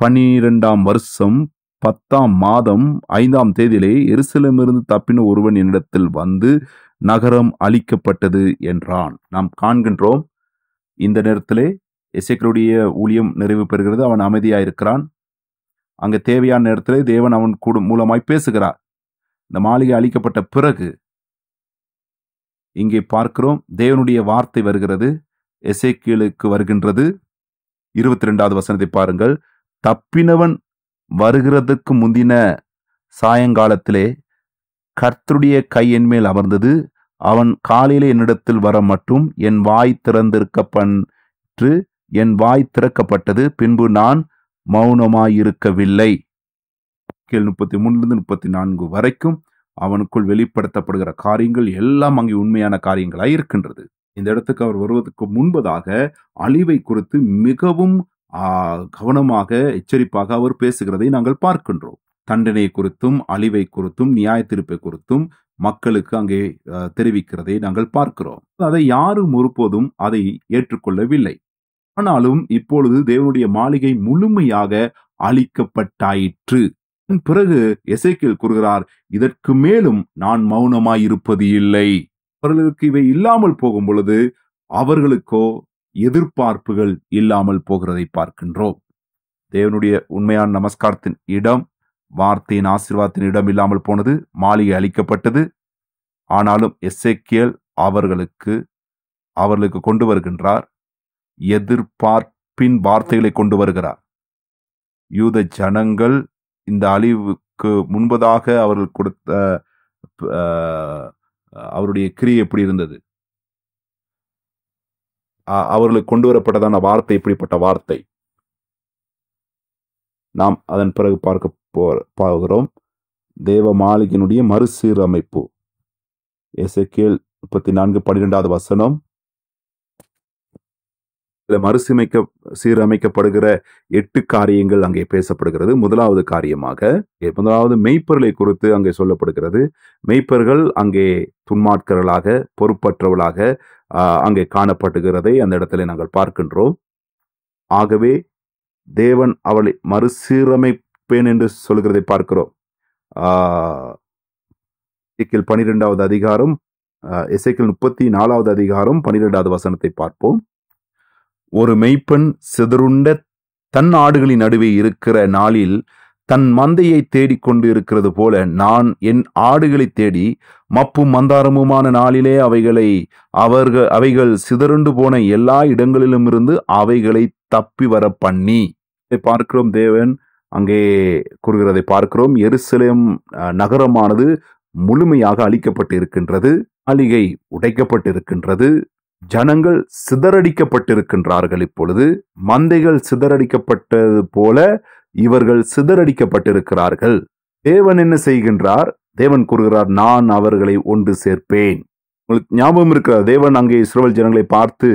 பனிரெண்டாம் வருஷம் பத்தாம் மாதம் ஐந்தாம் தேதியிலே எருசலமிருந்து தப்பின ஒருவன் என்னிடத்தில் வந்து நகரம் அழிக்கப்பட்டது என்றான் நாம் காண்கின்றோம் இந்த நேரத்திலே இசைக்களுடைய ஊழியம் நிறைவு பெறுகிறது அவன் அமைதியாக இருக்கிறான் அங்கே தேவையான நேரத்திலே தேவன் அவன் கூட மூலமாய் பேசுகிறார் இந்த மாளிகை அழிக்கப்பட்ட பிறகு இங்கே பார்க்கிறோம் தேவனுடைய வார்த்தை வருகிறது கீழுக்கு வருகின்றது இருபத்தி ரெண்டாவது வசனத்தை பாருங்கள் தப்பினவன் வருகிறதுக்கு முந்தின சாயங்காலத்திலே கர்த்தருடைய கை என் மேல் அமர்ந்தது அவன் காலையில் என்னிடத்தில் வர மட்டும் என் வாய் திறந்திருக்கப்பன்று என் வாய் திறக்கப்பட்டது பின்பு நான் மௌனமாயிருக்கவில்லை கீழ் முப்பத்தி மூணுலேருந்து முப்பத்தி நான்கு வரைக்கும் அவனுக்குள் வெளிப்படுத்தப்படுகிற காரியங்கள் எல்லாம் அங்கே உண்மையான காரியங்களாக இருக்கின்றது இந்த இடத்துக்கு அவர் வருவதற்கு முன்பதாக அழிவை குறித்து மிகவும் கவனமாக எச்சரிப்பாக அவர் பேசுகிறதை நாங்கள் பார்க்கின்றோம் தண்டனை குறித்தும் அழிவை குறித்தும் நியாய தீர்ப்பை குறித்தும் மக்களுக்கு அங்கே தெரிவிக்கிறதை நாங்கள் பார்க்கிறோம் அதை யாரும் ஒருபோதும் அதை ஏற்றுக்கொள்ளவில்லை ஆனாலும் இப்பொழுது தேவனுடைய மாளிகை முழுமையாக அழிக்கப்பட்டாயிற்று பிறகு எசைக்கில் கூறுகிறார் இதற்கு மேலும் நான் மௌனமாயிருப்பது இல்லை அவர்களுக்கு இவை இல்லாமல் போகும் பொழுது அவர்களுக்கோ எதிர்பார்ப்புகள் இல்லாமல் போகிறதை பார்க்கின்றோம் தேவனுடைய உண்மையான நமஸ்காரத்தின் இடம் வார்த்தையின் ஆசீர்வாதத்தின் இடம் இல்லாமல் போனது மாளிகை அளிக்கப்பட்டது ஆனாலும் எஸ்ஏக்கியல் அவர்களுக்கு அவர்களுக்கு கொண்டு வருகின்றார் எதிர்பார்ப்பின் வார்த்தைகளை கொண்டு வருகிறார் யூத ஜனங்கள் இந்த அழிவுக்கு முன்பதாக அவர்கள் கொடுத்த அவருடைய கிரியை எப்படி இருந்தது அவர்களுக்கு கொண்டு வரப்பட்டதான வார்த்தை இப்படிப்பட்ட வார்த்தை நாம் அதன் பிறகு பார்க்க போ பார்க்கிறோம் தேவ மாளிகையினுடைய மறுசீரமைப்பு எசக்கியல் முப்பத்தி நான்கு பன்னிரெண்டாவது வசனம் இல்லை மறுசீமைக்க சீரமைக்கப்படுகிற எட்டு காரியங்கள் அங்கே பேசப்படுகிறது முதலாவது காரியமாக முதலாவது மெய்ப்பொருளை குறித்து அங்கே சொல்லப்படுகிறது மெய்ப்பர்கள் அங்கே துன்மாட்கர்களாக பொறுப்பற்றவர்களாக அங்கே காணப்படுகிறதை அந்த இடத்துல நாங்கள் பார்க்கின்றோம் ஆகவே தேவன் அவளை மறுசீரமைப்பேன் என்று சொல்கிறதை பார்க்கிறோம் பனிரெண்டாவது அதிகாரம் இசைக்கில் முப்பத்தி நாலாவது அதிகாரம் பனிரெண்டாவது வசனத்தை பார்ப்போம் ஒரு மெய்ப்பெண் சிதறுண்ட தன் ஆடுகளின் நடுவே இருக்கிற நாளில் தன் மந்தையை தேடிக்கொண்டு இருக்கிறது போல நான் என் ஆடுகளை தேடி மப்பும் மந்தாரமுமான நாளிலே அவைகளை அவர்கள் அவைகள் சிதறுண்டு போன எல்லா இடங்களிலும் இருந்து அவைகளை தப்பி வர பண்ணி பார்க்கிறோம் தேவன் அங்கே கூறுகிறதை பார்க்கிறோம் எருசலேம் நகரமானது முழுமையாக அழிக்கப்பட்டு இருக்கின்றது அலிகை உடைக்கப்பட்டிருக்கின்றது ஜனங்கள் சிதறடிக்கப்பட்டிருக்கின்றார்கள் இப்பொழுது மந்தைகள் சிதறடிக்கப்பட்டது போல இவர்கள் சிதறடிக்கப்பட்டிருக்கிறார்கள் தேவன் என்ன செய்கின்றார் தேவன் கூறுகிறார் நான் அவர்களை ஒன்று சேர்ப்பேன் உங்களுக்கு ஞாபகம் இருக்கிறார் தேவன் அங்கே இஸ்ரோவல் ஜனங்களை பார்த்து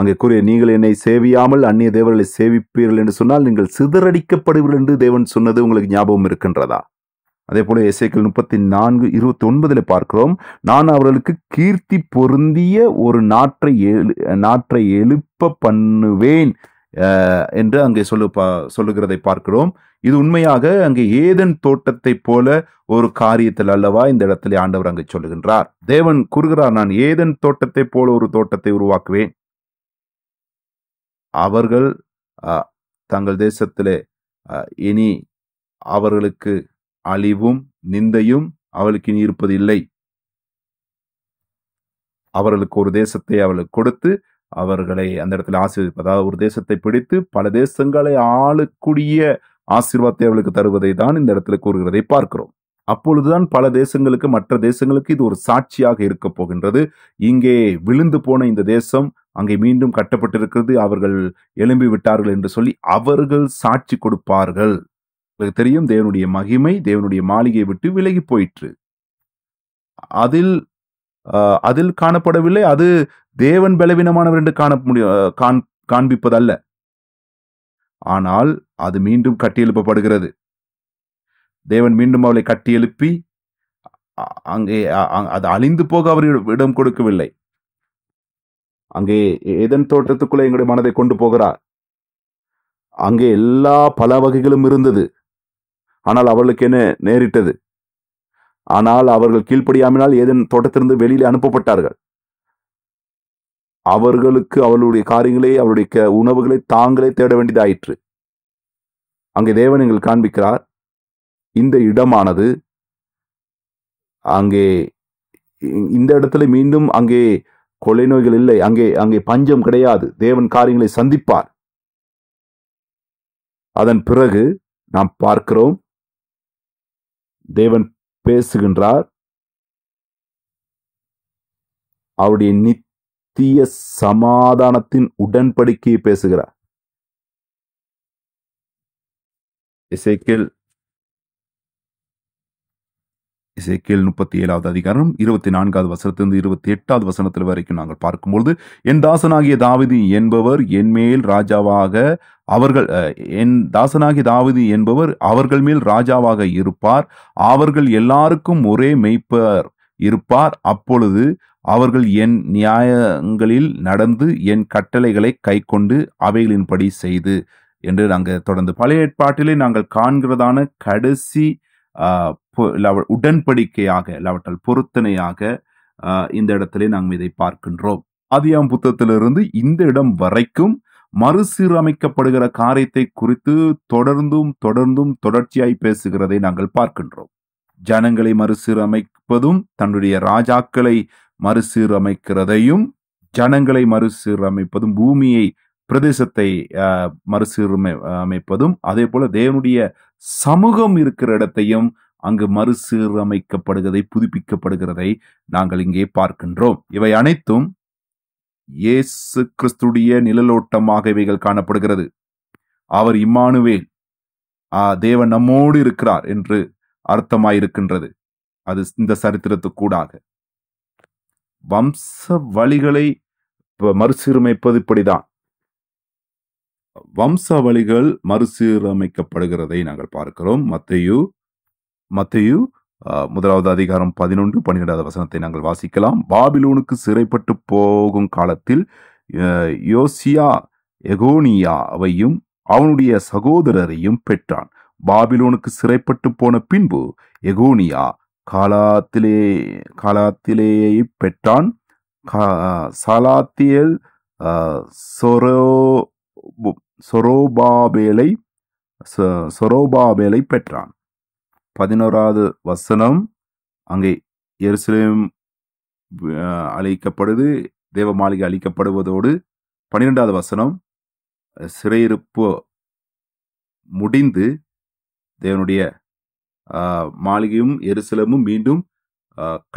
அங்கே கூறிய நீங்கள் என்னை சேவியாமல் அந்நிய தேவர்களை சேவிப்பீர்கள் என்று சொன்னால் நீங்கள் சிதறடிக்கப்படுவீர்கள் என்று தேவன் சொன்னது உங்களுக்கு ஞாபகம் இருக்கின்றதா அதே போல இசைக்கள் முப்பத்தி நான்கு இருபத்தி ஒன்பதில் பார்க்கிறோம் நான் அவர்களுக்கு கீர்த்தி பொருந்திய ஒரு நாற்றை எழு நாற்றை எழுப்ப பண்ணுவேன் என்று அங்கே சொல்லு சொல்லுகிறதை பார்க்கிறோம் இது உண்மையாக அங்கே ஏதன் தோட்டத்தை போல ஒரு காரியத்தில் அல்லவா இந்த இடத்துல ஆண்டவர் அங்கே சொல்லுகின்றார் தேவன் கூறுகிறார் நான் ஏதன் தோட்டத்தை போல ஒரு தோட்டத்தை உருவாக்குவேன் அவர்கள் தங்கள் தேசத்திலே இனி அவர்களுக்கு அழிவும் நிந்தையும் அவளுக்கு இனி இருப்பது இல்லை அவர்களுக்கு ஒரு தேசத்தை அவளுக்கு கொடுத்து அவர்களை அந்த இடத்துல ஆசீர்வதிப்பு அதாவது ஒரு தேசத்தை பிடித்து பல தேசங்களை ஆளக்கூடிய ஆசீர்வாதத்தை அவளுக்கு தருவதை தான் இந்த இடத்துல கூறுகிறதை பார்க்கிறோம் அப்பொழுதுதான் பல தேசங்களுக்கு மற்ற தேசங்களுக்கு இது ஒரு சாட்சியாக இருக்க போகின்றது இங்கே விழுந்து போன இந்த தேசம் அங்கே மீண்டும் கட்டப்பட்டிருக்கிறது அவர்கள் எழும்பி விட்டார்கள் என்று சொல்லி அவர்கள் சாட்சி கொடுப்பார்கள் உங்களுக்கு தெரியும் தேவனுடைய மகிமை தேவனுடைய மாளிகையை விட்டு விலகி போயிற்று அதில் அதில் காணப்படவில்லை அது தேவன் பலவீனமானவர் என்று காண முடியும் காண் காண்பிப்பதல்ல ஆனால் அது மீண்டும் கட்டியெழுப்பப்படுகிறது தேவன் மீண்டும் அவளை கட்டியெழுப்பி அங்கே அது அழிந்து போக அவர் இடம் கொடுக்கவில்லை அங்கே ஏதன் தோட்டத்துக்குள்ளே எங்களுடைய மனதை கொண்டு போகிறார் அங்கே எல்லா பல வகைகளும் இருந்தது ஆனால் என்ன நேரிட்டது ஆனால் அவர்கள் கீழ்ப்படியாமினால் ஏதேன் தோட்டத்திலிருந்து வெளியிலே அனுப்பப்பட்டார்கள் அவர்களுக்கு அவளுடைய காரியங்களை அவருடைய உணவுகளை தாங்களே தேட வேண்டியதாயிற்று அங்கே தேவன் எங்கள் காண்பிக்கிறார் இந்த இடமானது அங்கே இந்த இடத்துல மீண்டும் அங்கே கொலை நோய்கள் இல்லை அங்கே அங்கே பஞ்சம் கிடையாது தேவன் காரியங்களை சந்திப்பார் அதன் பிறகு நாம் பார்க்கிறோம் தேவன் பேசுகின்றார் அவருடைய நித்திய சமாதானத்தின் உடன்படிக்கையை பேசுகிறார் இசைக்கில் இசைக்கேல் முப்பத்தி ஏழாவது அதிகாரம் இருபத்தி நான்காவது வசனத்திலிருந்து இருபத்தி எட்டாவது வசனத்தில் வரைக்கும் நாங்கள் பார்க்கும்பொழுது என் தாசனாகிய தாவிதி என்பவர் என் மேல் ராஜாவாக அவர்கள் என் தாசனாகிய தாவிதி என்பவர் அவர்கள் மேல் ராஜாவாக இருப்பார் அவர்கள் எல்லாருக்கும் ஒரே மெய்ப்பர் இருப்பார் அப்பொழுது அவர்கள் என் நியாயங்களில் நடந்து என் கட்டளைகளை கைக்கொண்டு அவைகளின்படி செய்து என்று நாங்கள் தொடர்ந்து பழைய ஏற்பாட்டிலே நாங்கள் காண்கிறதான கடைசி உடன்படிக்கையாக இல்லாவற்றால் பொருத்தனையாக இந்த இடத்திலே நாங்கள் இதை பார்க்கின்றோம் அதியாம் புத்தத்திலிருந்து இந்த இடம் வரைக்கும் மறுசீரமைக்கப்படுகிற காரியத்தை குறித்து தொடர்ந்தும் தொடர்ந்தும் தொடர்ச்சியாய் பேசுகிறதை நாங்கள் பார்க்கின்றோம் ஜனங்களை மறுசீரமைப்பதும் தன்னுடைய ராஜாக்களை மறுசீரமைக்கிறதையும் ஜனங்களை மறுசீரமைப்பதும் பூமியை பிரதேசத்தை மறுசீரமை அமைப்பதும் அதே போல தேவனுடைய சமூகம் இருக்கிற இடத்தையும் அங்கு மறுசீரமைக்கப்படுகிறதை புதுப்பிக்கப்படுகிறதை நாங்கள் இங்கே பார்க்கின்றோம் இவை அனைத்தும் இயேசு கிறிஸ்துடைய நிழலோட்டமாக இவைகள் காணப்படுகிறது அவர் இம்மானுவேல் ஆ தேவன் நம்மோடு இருக்கிறார் என்று அர்த்தமாயிருக்கின்றது அது இந்த சரித்திரத்துக்கூடாக வம்ச வழிகளை மறுசீரமைப்பது இப்படிதான் வம்சாவளிகள் மறுசீரமைக்கப்படுகிறதை நாங்கள் பார்க்கிறோம் மத்தையு மத்தையு முதலாவது அதிகாரம் பதினொன்று பன்னிரெண்டாவது வசனத்தை நாங்கள் வாசிக்கலாம் பாபிலூனுக்கு சிறைப்பட்டு போகும் காலத்தில் யோசியா எகோனியா அவையும் அவனுடைய சகோதரரையும் பெற்றான் பாபிலோனுக்கு சிறைப்பட்டு போன பின்பு எகோனியா காலாத்திலே காலாத்திலேயே பெற்றான் சலாத்தியல் சொரோ சொரோபாபேலை சொரோபாபேலை பெற்றான் பதினோராவது வசனம் அங்கே எருசலேம் அழிக்கப்படுது தேவ மாளிகை அழிக்கப்படுவதோடு பன்னிரெண்டாவது வசனம் சிறையிருப்பு முடிந்து தேவனுடைய மாளிகையும் எருசலமும் மீண்டும்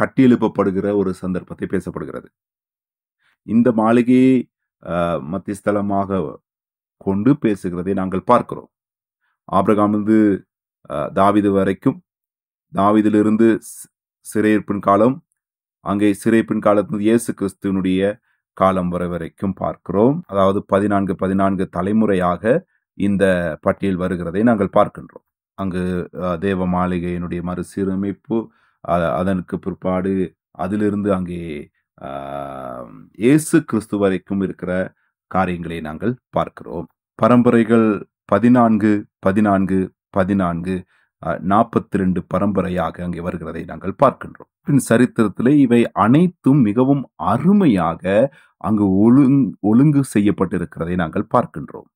கட்டி எழுப்பப்படுகிற ஒரு சந்தர்ப்பத்தை பேசப்படுகிறது இந்த மாளிகையை மத்தியஸ்தலமாக கொண்டு பேசுகிறதை நாங்கள் பார்க்கிறோம் ஆபிரகாம் வந்து தாவிது வரைக்கும் தாவிதிலிருந்து சிறையிருப்பின் காலம் அங்கே சிறைப்பின் காலத்திலிருந்து இயேசு கிறிஸ்துவனுடைய காலம் வரை வரைக்கும் பார்க்கிறோம் அதாவது பதினான்கு பதினான்கு தலைமுறையாக இந்த பட்டியல் வருகிறதை நாங்கள் பார்க்கின்றோம் அங்கு தேவ மாளிகையினுடைய மறுசீரமைப்பு அதனுக்கு பிற்பாடு அதிலிருந்து அங்கே இயேசு கிறிஸ்து வரைக்கும் இருக்கிற காரியங்களை நாங்கள் பார்க்கிறோம் பரம்பரைகள் பதினான்கு பதினான்கு பதினான்கு நாற்பத்தி ரெண்டு பரம்பரையாக அங்கே வருகிறதை நாங்கள் பார்க்கின்றோம் பின் சரித்திரத்திலே இவை அனைத்தும் மிகவும் அருமையாக அங்கு ஒழுங் ஒழுங்கு செய்யப்பட்டிருக்கிறதை நாங்கள் பார்க்கின்றோம்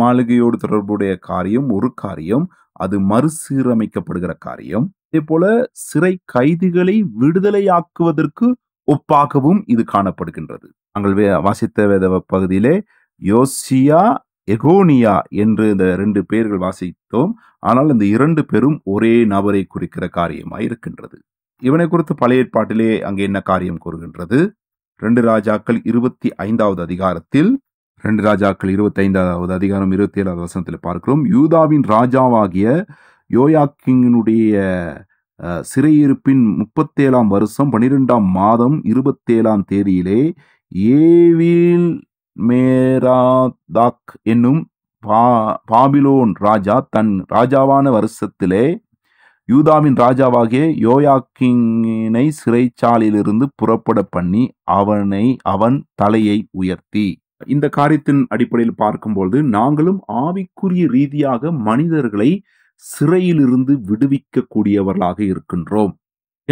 மாளிகையோடு தொடர்புடைய காரியம் ஒரு காரியம் அது மறுசீரமைக்கப்படுகிற காரியம் அதே போல சிறை கைதிகளை விடுதலையாக்குவதற்கு ஒப்பாகவும் இது காணப்படுகின்றது நாங்கள் வாசித்த வேத பகுதியிலே யோசியா எகோனியா என்று இந்த ரெண்டு பேர்கள் வாசித்தோம் ஆனால் இந்த இரண்டு பேரும் ஒரே நபரை குறிக்கிற காரியமாய் இருக்கின்றது இவனை குறித்து பழைய ஏற்பாட்டிலே அங்கே என்ன காரியம் கூறுகின்றது ரெண்டு ராஜாக்கள் இருபத்தி ஐந்தாவது அதிகாரத்தில் ரெண்டு ராஜாக்கள் இருபத்தி ஐந்தாவது அதிகாரம் இருபத்தி ஏழாவது வசனத்தில் பார்க்கிறோம் யூதாவின் ராஜாவாகிய யோயாக்கிங்கினுடைய சிறையிருப்பின் முப்பத்தேழாம் வருஷம் பனிரெண்டாம் மாதம் இருபத்தேழாம் தேதியிலே ஏவில் மேராதாக் என்னும் பா பாபிலோன் ராஜா தன் ராஜாவான வருஷத்திலே யூதாவின் ராஜாவாகிய யோயாக்கிங்கினை சிறைச்சாலையிலிருந்து புறப்பட பண்ணி அவனை அவன் தலையை உயர்த்தி இந்த காரியத்தின் அடிப்படையில் பார்க்கும்போது நாங்களும் ஆவிக்குரிய ரீதியாக மனிதர்களை சிறையிலிருந்து விடுவிக்கக்கூடியவர்களாக இருக்கின்றோம்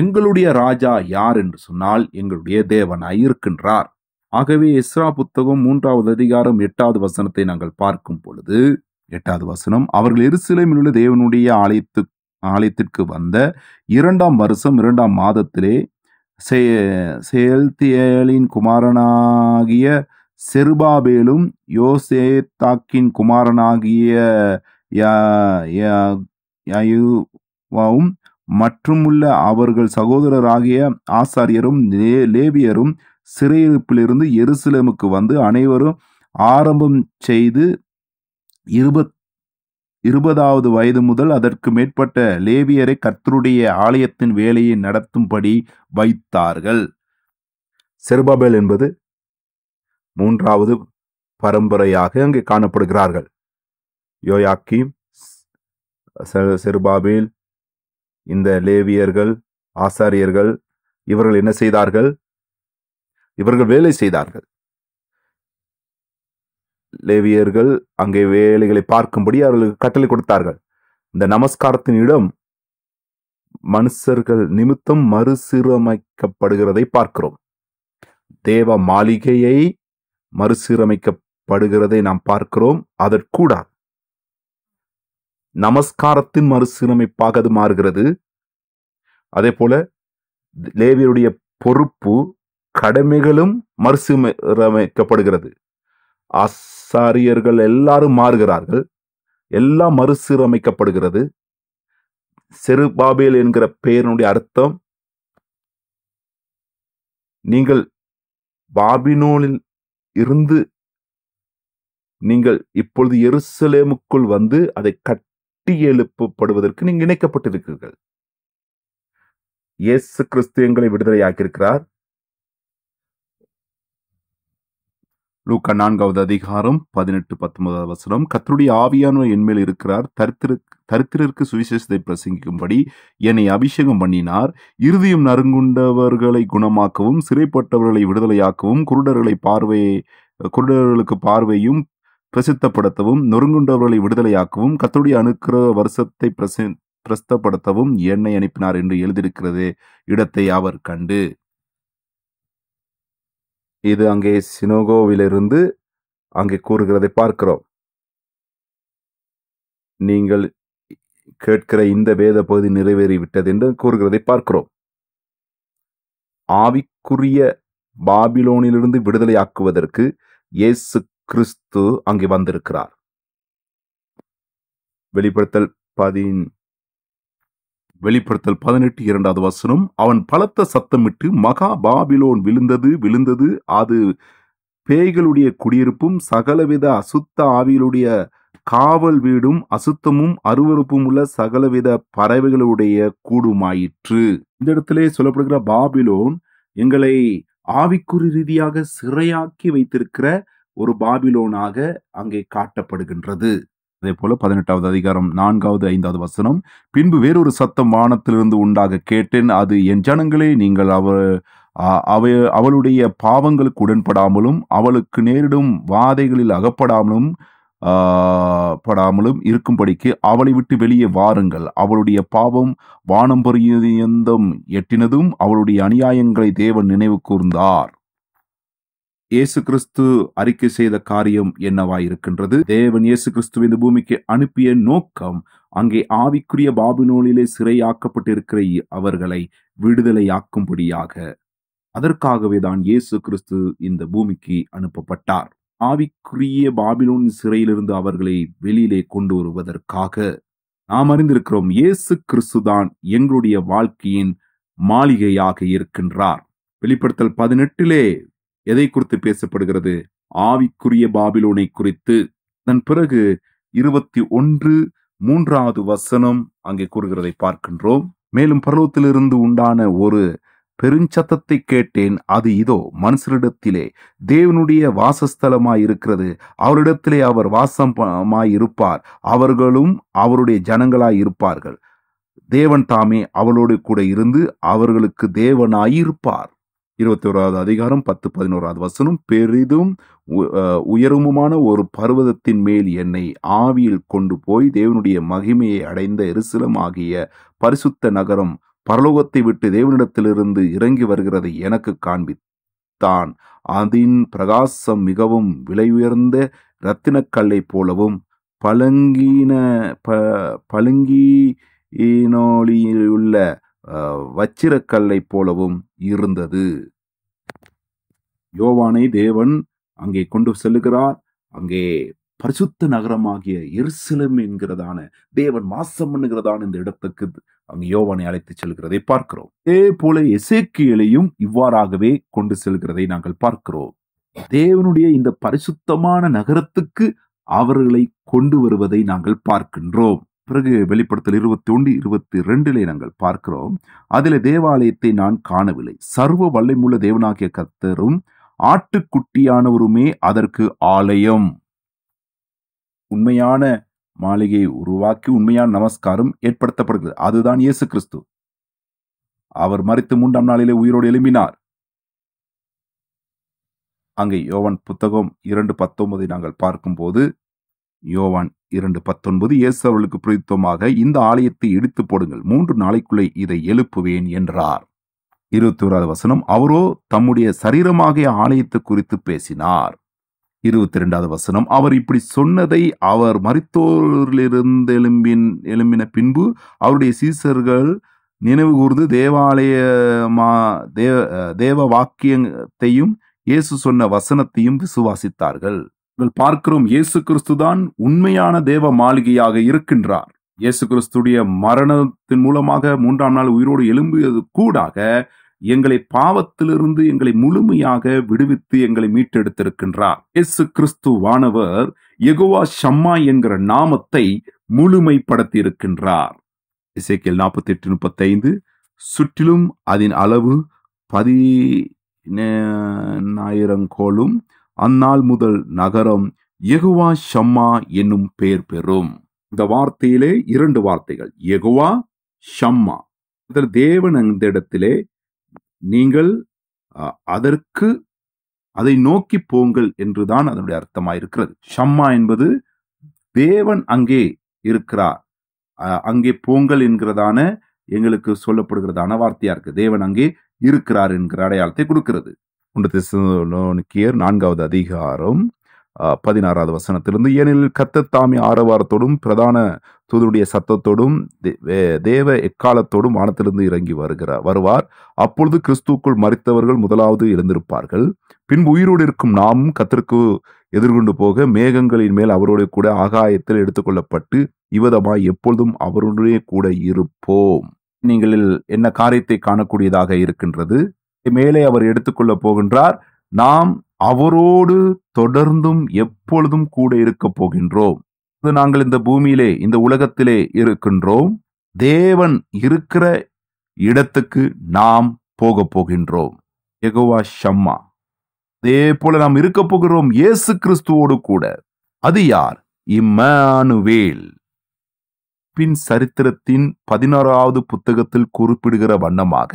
எங்களுடைய ராஜா யார் என்று சொன்னால் எங்களுடைய தேவனாய் இருக்கின்றார் ஆகவே இஸ்ரா புத்தகம் மூன்றாவது அதிகாரம் எட்டாவது வசனத்தை நாங்கள் பார்க்கும் பொழுது எட்டாவது வசனம் அவர்கள் எருசலேமில் உள்ள தேவனுடைய ஆலயத்து ஆலயத்திற்கு வந்த இரண்டாம் வருஷம் இரண்டாம் மாதத்திலே செயல்தியலின் குமாரனாகிய செருபாபேலும் யோசேத்தாக்கின் குமாரனாகிய மற்றும் மற்றுமுள்ள அவர்கள் சகோதரராகிய ஆசாரியரும் லேவியரும் சிறையிருப்பிலிருந்து எருசலேமுக்கு வந்து அனைவரும் ஆரம்பம் செய்து இருபத் இருபதாவது வயது முதல் அதற்கு மேற்பட்ட லேவியரை கர்த்தருடைய ஆலயத்தின் வேலையை நடத்தும்படி வைத்தார்கள் செருபாபேல் என்பது மூன்றாவது பரம்பரையாக அங்கே காணப்படுகிறார்கள் யோயாக்கிம் செருபாபில் இந்த லேவியர்கள் ஆசாரியர்கள் இவர்கள் என்ன செய்தார்கள் இவர்கள் வேலை செய்தார்கள் லேவியர்கள் அங்கே வேலைகளை பார்க்கும்படி அவர்களுக்கு கட்டளை கொடுத்தார்கள் இந்த நமஸ்காரத்தின் இடம் மனுஷர்கள் நிமித்தம் மறுசீரமைக்கப்படுகிறதை பார்க்கிறோம் தேவ மாளிகையை மறுசீரமைக்கப்படுகிறதை நாம் பார்க்கிறோம் அதற்கூடாது நமஸ்காரத்தின் மறுசீரமைப்பாக அது மாறுகிறது அதே போல லேவியருடைய பொறுப்பு கடமைகளும் மறுசீரமைக்கப்படுகிறது ஆசாரியர்கள் எல்லாரும் மாறுகிறார்கள் எல்லாம் மறுசீரமைக்கப்படுகிறது செருபாபேல் என்கிற பெயரினுடைய அர்த்தம் நீங்கள் பாபினோனில் இருந்து நீங்கள் இப்பொழுது எருசலேமுக்குள் வந்து அதை கட் கட்டி எழுப்பப்படுவதற்கு நீங்கள் இணைக்கப்பட்டிருக்கிறீர்கள் இயேசு கிறிஸ்து எங்களை விடுதலையாக்கியிருக்கிறார் லூக்கா நான்காவது அதிகாரம் பதினெட்டு பத்தொன்பதாவது வசனம் கத்தருடைய ஆவியானவர் என்மேல் இருக்கிறார் தரித்திரு தரித்திரருக்கு சுவிசேஷத்தை பிரசங்கிக்கும்படி என்னை அபிஷேகம் பண்ணினார் இறுதியும் நறுங்குண்டவர்களை குணமாக்கவும் சிறைப்பட்டவர்களை விடுதலையாக்கவும் குருடர்களை பார்வையை குருடர்களுக்கு பார்வையும் பிரசித்தப்படுத்தவும் நொறுங்குண்டவர்களை விடுதலையாக்கவும் கத்தோடைய அணுக்கிற வருஷத்தை பிரசி பிரஸ்தப்படுத்தவும் என்னை அனுப்பினார் என்று எழுதியிருக்கிறது இடத்தை அவர் கண்டு இது அங்கே சினோகோவிலிருந்து அங்கே கூறுகிறதை பார்க்கிறோம் நீங்கள் கேட்கிற இந்த வேத பகுதி நிறைவேறிவிட்டது என்று கூறுகிறதை பார்க்கிறோம் ஆவிக்குரிய பாபிலோனிலிருந்து விடுதலையாக்குவதற்கு இயேசு கிறிஸ்து அங்கே வந்திருக்கிறார் வெளிப்படுத்தல் பதின் வெளிப்படுத்தல் பதினெட்டு இரண்டாவது வசனம் அவன் பலத்த சத்தமிட்டு மகா பாபிலோன் விழுந்தது விழுந்தது அது பேய்களுடைய குடியிருப்பும் சகலவித அசுத்த ஆவியிலுடைய காவல் வீடும் அசுத்தமும் அருவறுப்பும் உள்ள சகலவித பறவைகளுடைய கூடுமாயிற்று இந்த இடத்திலே சொல்லப்படுகிற பாபிலோன் எங்களை ஆவிக்குறி ரீதியாக சிறையாக்கி வைத்திருக்கிற ஒரு பாபிலோனாக அங்கே காட்டப்படுகின்றது அதே போல பதினெட்டாவது அதிகாரம் நான்காவது ஐந்தாவது வசனம் பின்பு வேறொரு சத்தம் வானத்திலிருந்து உண்டாக கேட்டேன் அது என் ஜனங்களே நீங்கள் அவ அவ அவளுடைய பாவங்களுக்கு உடன்படாமலும் அவளுக்கு நேரிடும் வாதைகளில் அகப்படாமலும் படாமலும் இருக்கும்படிக்கு அவளை விட்டு வெளியே வாருங்கள் அவளுடைய பாவம் வானம் பரியந்தம் எட்டினதும் அவளுடைய அநியாயங்களை தேவன் நினைவு கூர்ந்தார் இயேசு கிறிஸ்து அறிக்கை செய்த காரியம் என்னவாயிருக்கின்றது தேவன் இயேசு கிறிஸ்துவ இந்த பூமிக்கு அனுப்பிய நோக்கம் அங்கே ஆவிக்குரிய பாபினோலிலே சிறையாக்கப்பட்டிருக்கிற அவர்களை விடுதலையாக்கும்படியாக அதற்காகவே தான் இயேசு கிறிஸ்து இந்த பூமிக்கு அனுப்பப்பட்டார் ஆவிக்குரிய பாபிலோன் சிறையிலிருந்து அவர்களை வெளியிலே கொண்டு வருவதற்காக நாம் அறிந்திருக்கிறோம் இயேசு கிறிஸ்து தான் எங்களுடைய வாழ்க்கையின் மாளிகையாக இருக்கின்றார் வெளிப்படுத்தல் பதினெட்டிலே எதை குறித்து பேசப்படுகிறது ஆவிக்குரிய பாபிலோனை குறித்து அதன் பிறகு இருபத்தி ஒன்று மூன்றாவது வசனம் அங்கே கூறுகிறதை பார்க்கின்றோம் மேலும் பரலோகத்திலிருந்து உண்டான ஒரு பெருஞ்சத்தத்தை கேட்டேன் அது இதோ மனுஷரிடத்திலே தேவனுடைய வாசஸ்தலமாய் இருக்கிறது அவரிடத்திலே அவர் வாசமாய் இருப்பார் அவர்களும் அவருடைய ஜனங்களாய் இருப்பார்கள் தேவன் தாமே அவளோடு கூட இருந்து அவர்களுக்கு தேவனாயிருப்பார் இருபத்தி ஓராவது அதிகாரம் பத்து பதினோராவது வசனம் பெரிதும் உயருமுமான ஒரு பருவதத்தின் மேல் என்னை ஆவியில் கொண்டு போய் தேவனுடைய மகிமையை அடைந்த எருசலம் ஆகிய பரிசுத்த நகரம் பரலோகத்தை விட்டு தேவனிடத்திலிருந்து இறங்கி வருகிறதை எனக்கு காண்பித்தான் அதன் பிரகாசம் மிகவும் விலை உயர்ந்த இரத்தினக்கல்லை போலவும் பழங்கின ப பழுங்கினோலியுள்ள வச்சிரக்கல்லை போலவும் இருந்தது யோவானை தேவன் அங்கே கொண்டு செல்லுகிறார் அங்கே பரிசுத்த நகரமாகிய எருசலம் என்கிறதான தேவன் மாசம் பண்ணுகிறதான இந்த இடத்துக்கு அங்கு யோவானை அழைத்து செல்கிறதை பார்க்கிறோம் அதே போல எசேக்கியலையும் இவ்வாறாகவே கொண்டு செல்கிறதை நாங்கள் பார்க்கிறோம் தேவனுடைய இந்த பரிசுத்தமான நகரத்துக்கு அவர்களை கொண்டு வருவதை நாங்கள் பார்க்கின்றோம் பிறகு வெளிப்படுத்தல் இருபத்தி ஒன்று இருபத்தி ரெண்டிலே நாங்கள் பார்க்கிறோம் அதில் தேவாலயத்தை நான் காணவில்லை சர்வ வல்லைமுள்ள தேவனாகிய கத்தரும் ஆட்டுக்குட்டியானவருமே அதற்கு ஆலயம் உண்மையான மாளிகையை உருவாக்கி உண்மையான நமஸ்காரம் ஏற்படுத்தப்படுகிறது அதுதான் இயேசு கிறிஸ்து அவர் மறித்து மூன்றாம் நாளிலே உயிரோடு எழும்பினார் அங்கே யோவான் புத்தகம் இரண்டு பத்தொன்பதை நாங்கள் பார்க்கும்போது யோவான் இரண்டு பத்தொன்பது இயேசு அவர்களுக்கு பிரித்தமாக இந்த ஆலயத்தை இடித்து போடுங்கள் மூன்று நாளைக்குள்ளே இதை எழுப்புவேன் என்றார் இருபத்தி ஓராவது வசனம் அவரோ தம்முடைய சரீரமாகிய ஆலயத்தை குறித்து பேசினார் இருபத்தி ரெண்டாவது வசனம் அவர் இப்படி சொன்னதை அவர் மறித்தோரிலிருந்து எழும்பின் எழும்பின பின்பு அவருடைய சீசர்கள் நினைவு கூர்ந்து தேவாலயமா தேவ தேவ வாக்கியத்தையும் இயேசு சொன்ன வசனத்தையும் விசுவாசித்தார்கள் பார்க்கிறோம் இயேசு கிறிஸ்து தான் உண்மையான தேவ மாளிகையாக இருக்கின்றார் இயேசு கிறிஸ்துடைய மரணத்தின் மூலமாக மூன்றாம் நாள் உயிரோடு எழும்பியது கூடாக எங்களை பாவத்திலிருந்து எங்களை முழுமையாக விடுவித்து எங்களை மீட்டெடுத்திருக்கின்றார் இயேசு கிறிஸ்து வானவர் எகுவா ஷம்மா என்கிற நாமத்தை முழுமைப்படுத்தி இருக்கின்றார் இசைக்கியல் நாற்பத்தி எட்டு முப்பத்தைந்து சுற்றிலும் அதன் அளவு பதினாயிரம் கோலும் அந்நாள் முதல் நகரம் எகுவா ஷம்மா என்னும் பெயர் பெறும் இந்த வார்த்தையிலே இரண்டு வார்த்தைகள் எகுவா ஷம்மா அதில் தேவன் அந்த இடத்திலே நீங்கள் அதற்கு அதை நோக்கி போங்கள் என்றுதான் அதனுடைய அர்த்தமாக இருக்கிறது ஷம்மா என்பது தேவன் அங்கே இருக்கிறார் அங்கே போங்கள் என்கிறதான எங்களுக்கு சொல்லப்படுகிறதான வார்த்தையா இருக்கு தேவன் அங்கே இருக்கிறார் என்கிற அடையாளத்தை கொடுக்கிறது ஒன்று நான்காவது அதிகாரம் பதினாறாவது வசனத்திலிருந்து ஏனெனில் கத்த தாமி ஆரவாரத்தோடும் பிரதான தூதனுடைய சத்தத்தோடும் தேவ எக்காலத்தோடும் வானத்திலிருந்து இறங்கி வருகிறார் வருவார் அப்பொழுது கிறிஸ்துக்குள் மறித்தவர்கள் முதலாவது இருந்திருப்பார்கள் பின்பு உயிரோடு இருக்கும் நாமும் கத்திற்கு எதிர்கொண்டு போக மேகங்களின் மேல் அவருடைய கூட ஆகாயத்தில் எடுத்துக்கொள்ளப்பட்டு இவதமாய் எப்பொழுதும் அவருடைய கூட இருப்போம் நீங்களில் என்ன காரியத்தை காணக்கூடியதாக இருக்கின்றது மேலே அவர் எடுத்துக்கொள்ள போகின்றார் நாம் அவரோடு தொடர்ந்தும் எப்பொழுதும் கூட இருக்க போகின்றோம் நாங்கள் இந்த பூமியிலே இந்த உலகத்திலே இருக்கின்றோம் தேவன் இருக்கிற இடத்துக்கு நாம் போக போகின்றோம் எகோவா ஷம்மா அதே போல நாம் இருக்க போகிறோம் இயேசு கிறிஸ்துவோடு கூட அது யார் இம்மானுவேல் பின் சரித்திரத்தின் பதினாறாவது புத்தகத்தில் குறிப்பிடுகிற வண்ணமாக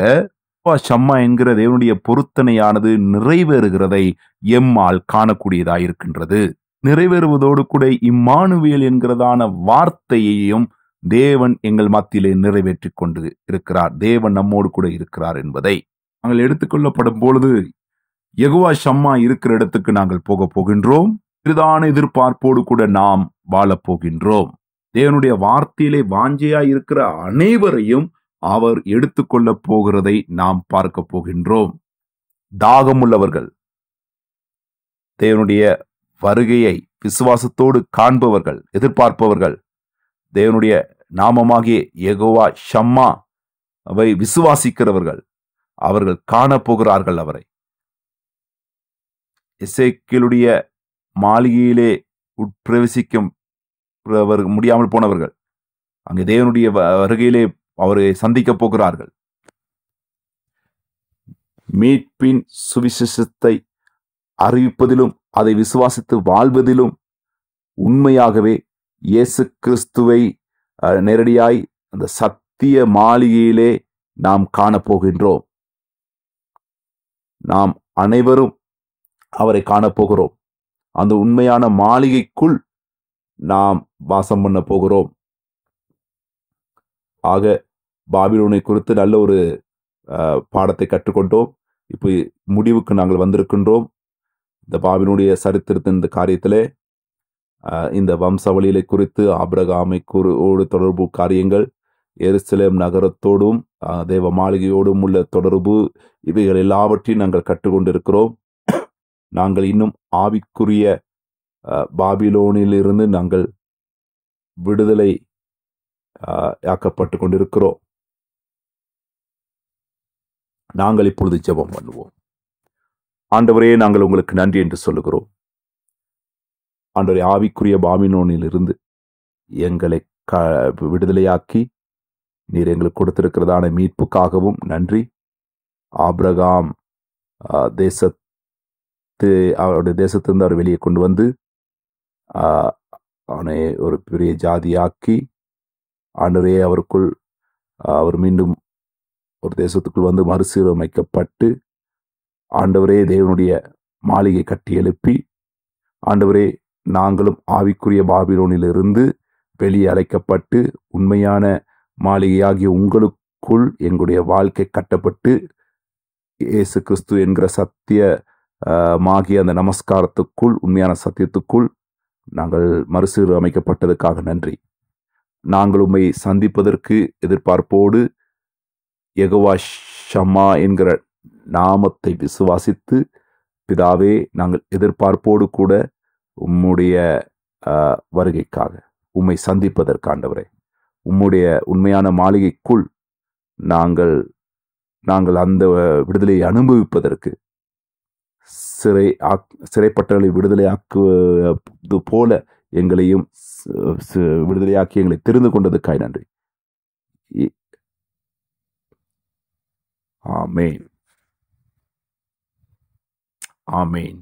அப்பா சம்மா என்கிற தேவனுடைய பொருத்தனையானது நிறைவேறுகிறதை எம்மால் காணக்கூடியதாயிருக்கின்றது இருக்கின்றது நிறைவேறுவதோடு கூட இம்மானுவியல் என்கிறதான வார்த்தையையும் தேவன் எங்கள் மத்தியிலே நிறைவேற்றி கொண்டு இருக்கிறார் தேவன் நம்மோடு கூட இருக்கிறார் என்பதை நாங்கள் எடுத்துக்கொள்ளப்படும் பொழுது எகுவா சம்மா இருக்கிற இடத்துக்கு நாங்கள் போக போகின்றோம் இதுதான எதிர்பார்ப்போடு கூட நாம் வாழப்போகின்றோம் தேவனுடைய வார்த்தையிலே வாஞ்சையா இருக்கிற அனைவரையும் அவர் எடுத்துக்கொள்ளப் போகிறதை நாம் பார்க்க போகின்றோம் தாகமுள்ளவர்கள் தேவனுடைய வருகையை விசுவாசத்தோடு காண்பவர்கள் எதிர்பார்ப்பவர்கள் தேவனுடைய நாமமாகிய எகோவா ஷம்மா அவை விசுவாசிக்கிறவர்கள் அவர்கள் காணப்போகிறார்கள் அவரை இசைக்கிளுடைய மாளிகையிலே உட்பிரவேசிக்கும் முடியாமல் போனவர்கள் அங்கே தேவனுடைய வருகையிலே அவரை சந்திக்க போகிறார்கள் மீட்பின் சுவிசேஷத்தை அறிவிப்பதிலும் அதை விசுவாசித்து வாழ்வதிலும் உண்மையாகவே இயேசு கிறிஸ்துவை நேரடியாய் அந்த சத்திய மாளிகையிலே நாம் காணப்போகின்றோம் நாம் அனைவரும் அவரை காணப்போகிறோம் அந்த உண்மையான மாளிகைக்குள் நாம் வாசம் பண்ண போகிறோம் ஆக பாபிலோனை குறித்து நல்ல ஒரு பாடத்தை கற்றுக்கொண்டோம் இப்போ முடிவுக்கு நாங்கள் வந்திருக்கின்றோம் இந்த பாபிலோனுடைய சரித்திரத்தின் இந்த காரியத்தில் இந்த வம்சாவளிகளை குறித்து ஆபிரகாமை கூறு தொடர்பு காரியங்கள் எருசலேம் நகரத்தோடும் தேவ மாளிகையோடும் உள்ள தொடர்பு இவைகள் எல்லாவற்றையும் நாங்கள் கற்றுக்கொண்டிருக்கிறோம் நாங்கள் இன்னும் ஆவிக்குரிய பாபிலோனிலிருந்து நாங்கள் விடுதலை ஆக்கப்பட்டு கொண்டிருக்கிறோம் நாங்கள் இப்பொழுது ஜெபம் பண்ணுவோம் ஆண்டவரே நாங்கள் உங்களுக்கு நன்றி என்று சொல்லுகிறோம் ஆண்டவரே ஆவிக்குரிய இருந்து எங்களை க விடுதலையாக்கி நீர் எங்களுக்கு கொடுத்திருக்கிறதான மீட்புக்காகவும் நன்றி ஆப்ரகாம் தேசத்து அவருடைய தேசத்திலிருந்து அவர் வெளியே கொண்டு வந்து அவனை ஒரு பெரிய ஜாதியாக்கி ஆண்டவரே அவருக்குள் அவர் மீண்டும் ஒரு தேசத்துக்குள் வந்து மறுசீரமைக்கப்பட்டு ஆண்டவரே தேவனுடைய மாளிகை கட்டி எழுப்பி ஆண்டவரே நாங்களும் ஆவிக்குரிய பாபிலோனிலிருந்து வெளியே அழைக்கப்பட்டு உண்மையான மாளிகையாகிய உங்களுக்குள் எங்களுடைய வாழ்க்கை கட்டப்பட்டு இயேசு கிறிஸ்து என்கிற சத்திய மாகிய அந்த நமஸ்காரத்துக்குள் உண்மையான சத்தியத்துக்குள் நாங்கள் மறுசீரமைக்கப்பட்டதுக்காக நன்றி நாங்கள் உண்மை சந்திப்பதற்கு எதிர்பார்ப்போடு யகவா ஷமா என்கிற நாமத்தை விசுவாசித்து பிதாவே நாங்கள் எதிர்பார்ப்போடு கூட உம்முடைய வருகைக்காக உம்மை சந்திப்பதற்காண்டவரே உம்முடைய உண்மையான மாளிகைக்குள் நாங்கள் நாங்கள் அந்த விடுதலையை அனுபவிப்பதற்கு சிறை ஆக் சிறைப்பட்டவர்களை விடுதலை ஆக்குவது போல எங்களையும் விடுதலையாக்கி எங்களை தெரிந்து கொண்டதுக்காய் நன்றி ஆமேன் ஆமேன்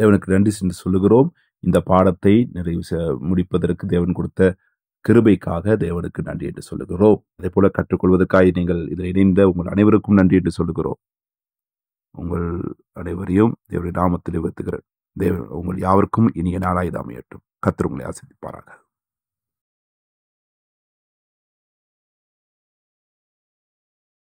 தேவனுக்கு நன்றி சென்று சொல்லுகிறோம் இந்த பாடத்தை நிறைவு முடிப்பதற்கு தேவன் கொடுத்த கிருபைக்காக தேவனுக்கு நன்றி என்று சொல்லுகிறோம் அதே போல கற்றுக்கொள்வதற்காக நீங்கள் இதில் இணைந்த உங்கள் அனைவருக்கும் நன்றி என்று சொல்லுகிறோம் உங்கள் அனைவரையும் தேவனுடைய நாமத்தில் உயர்த்துகிறேன் தேவன் உங்கள் யாவருக்கும் இனிய நாளாய் அமையட்டும் கத்திர உங்களை ஆசிரிப்பாராக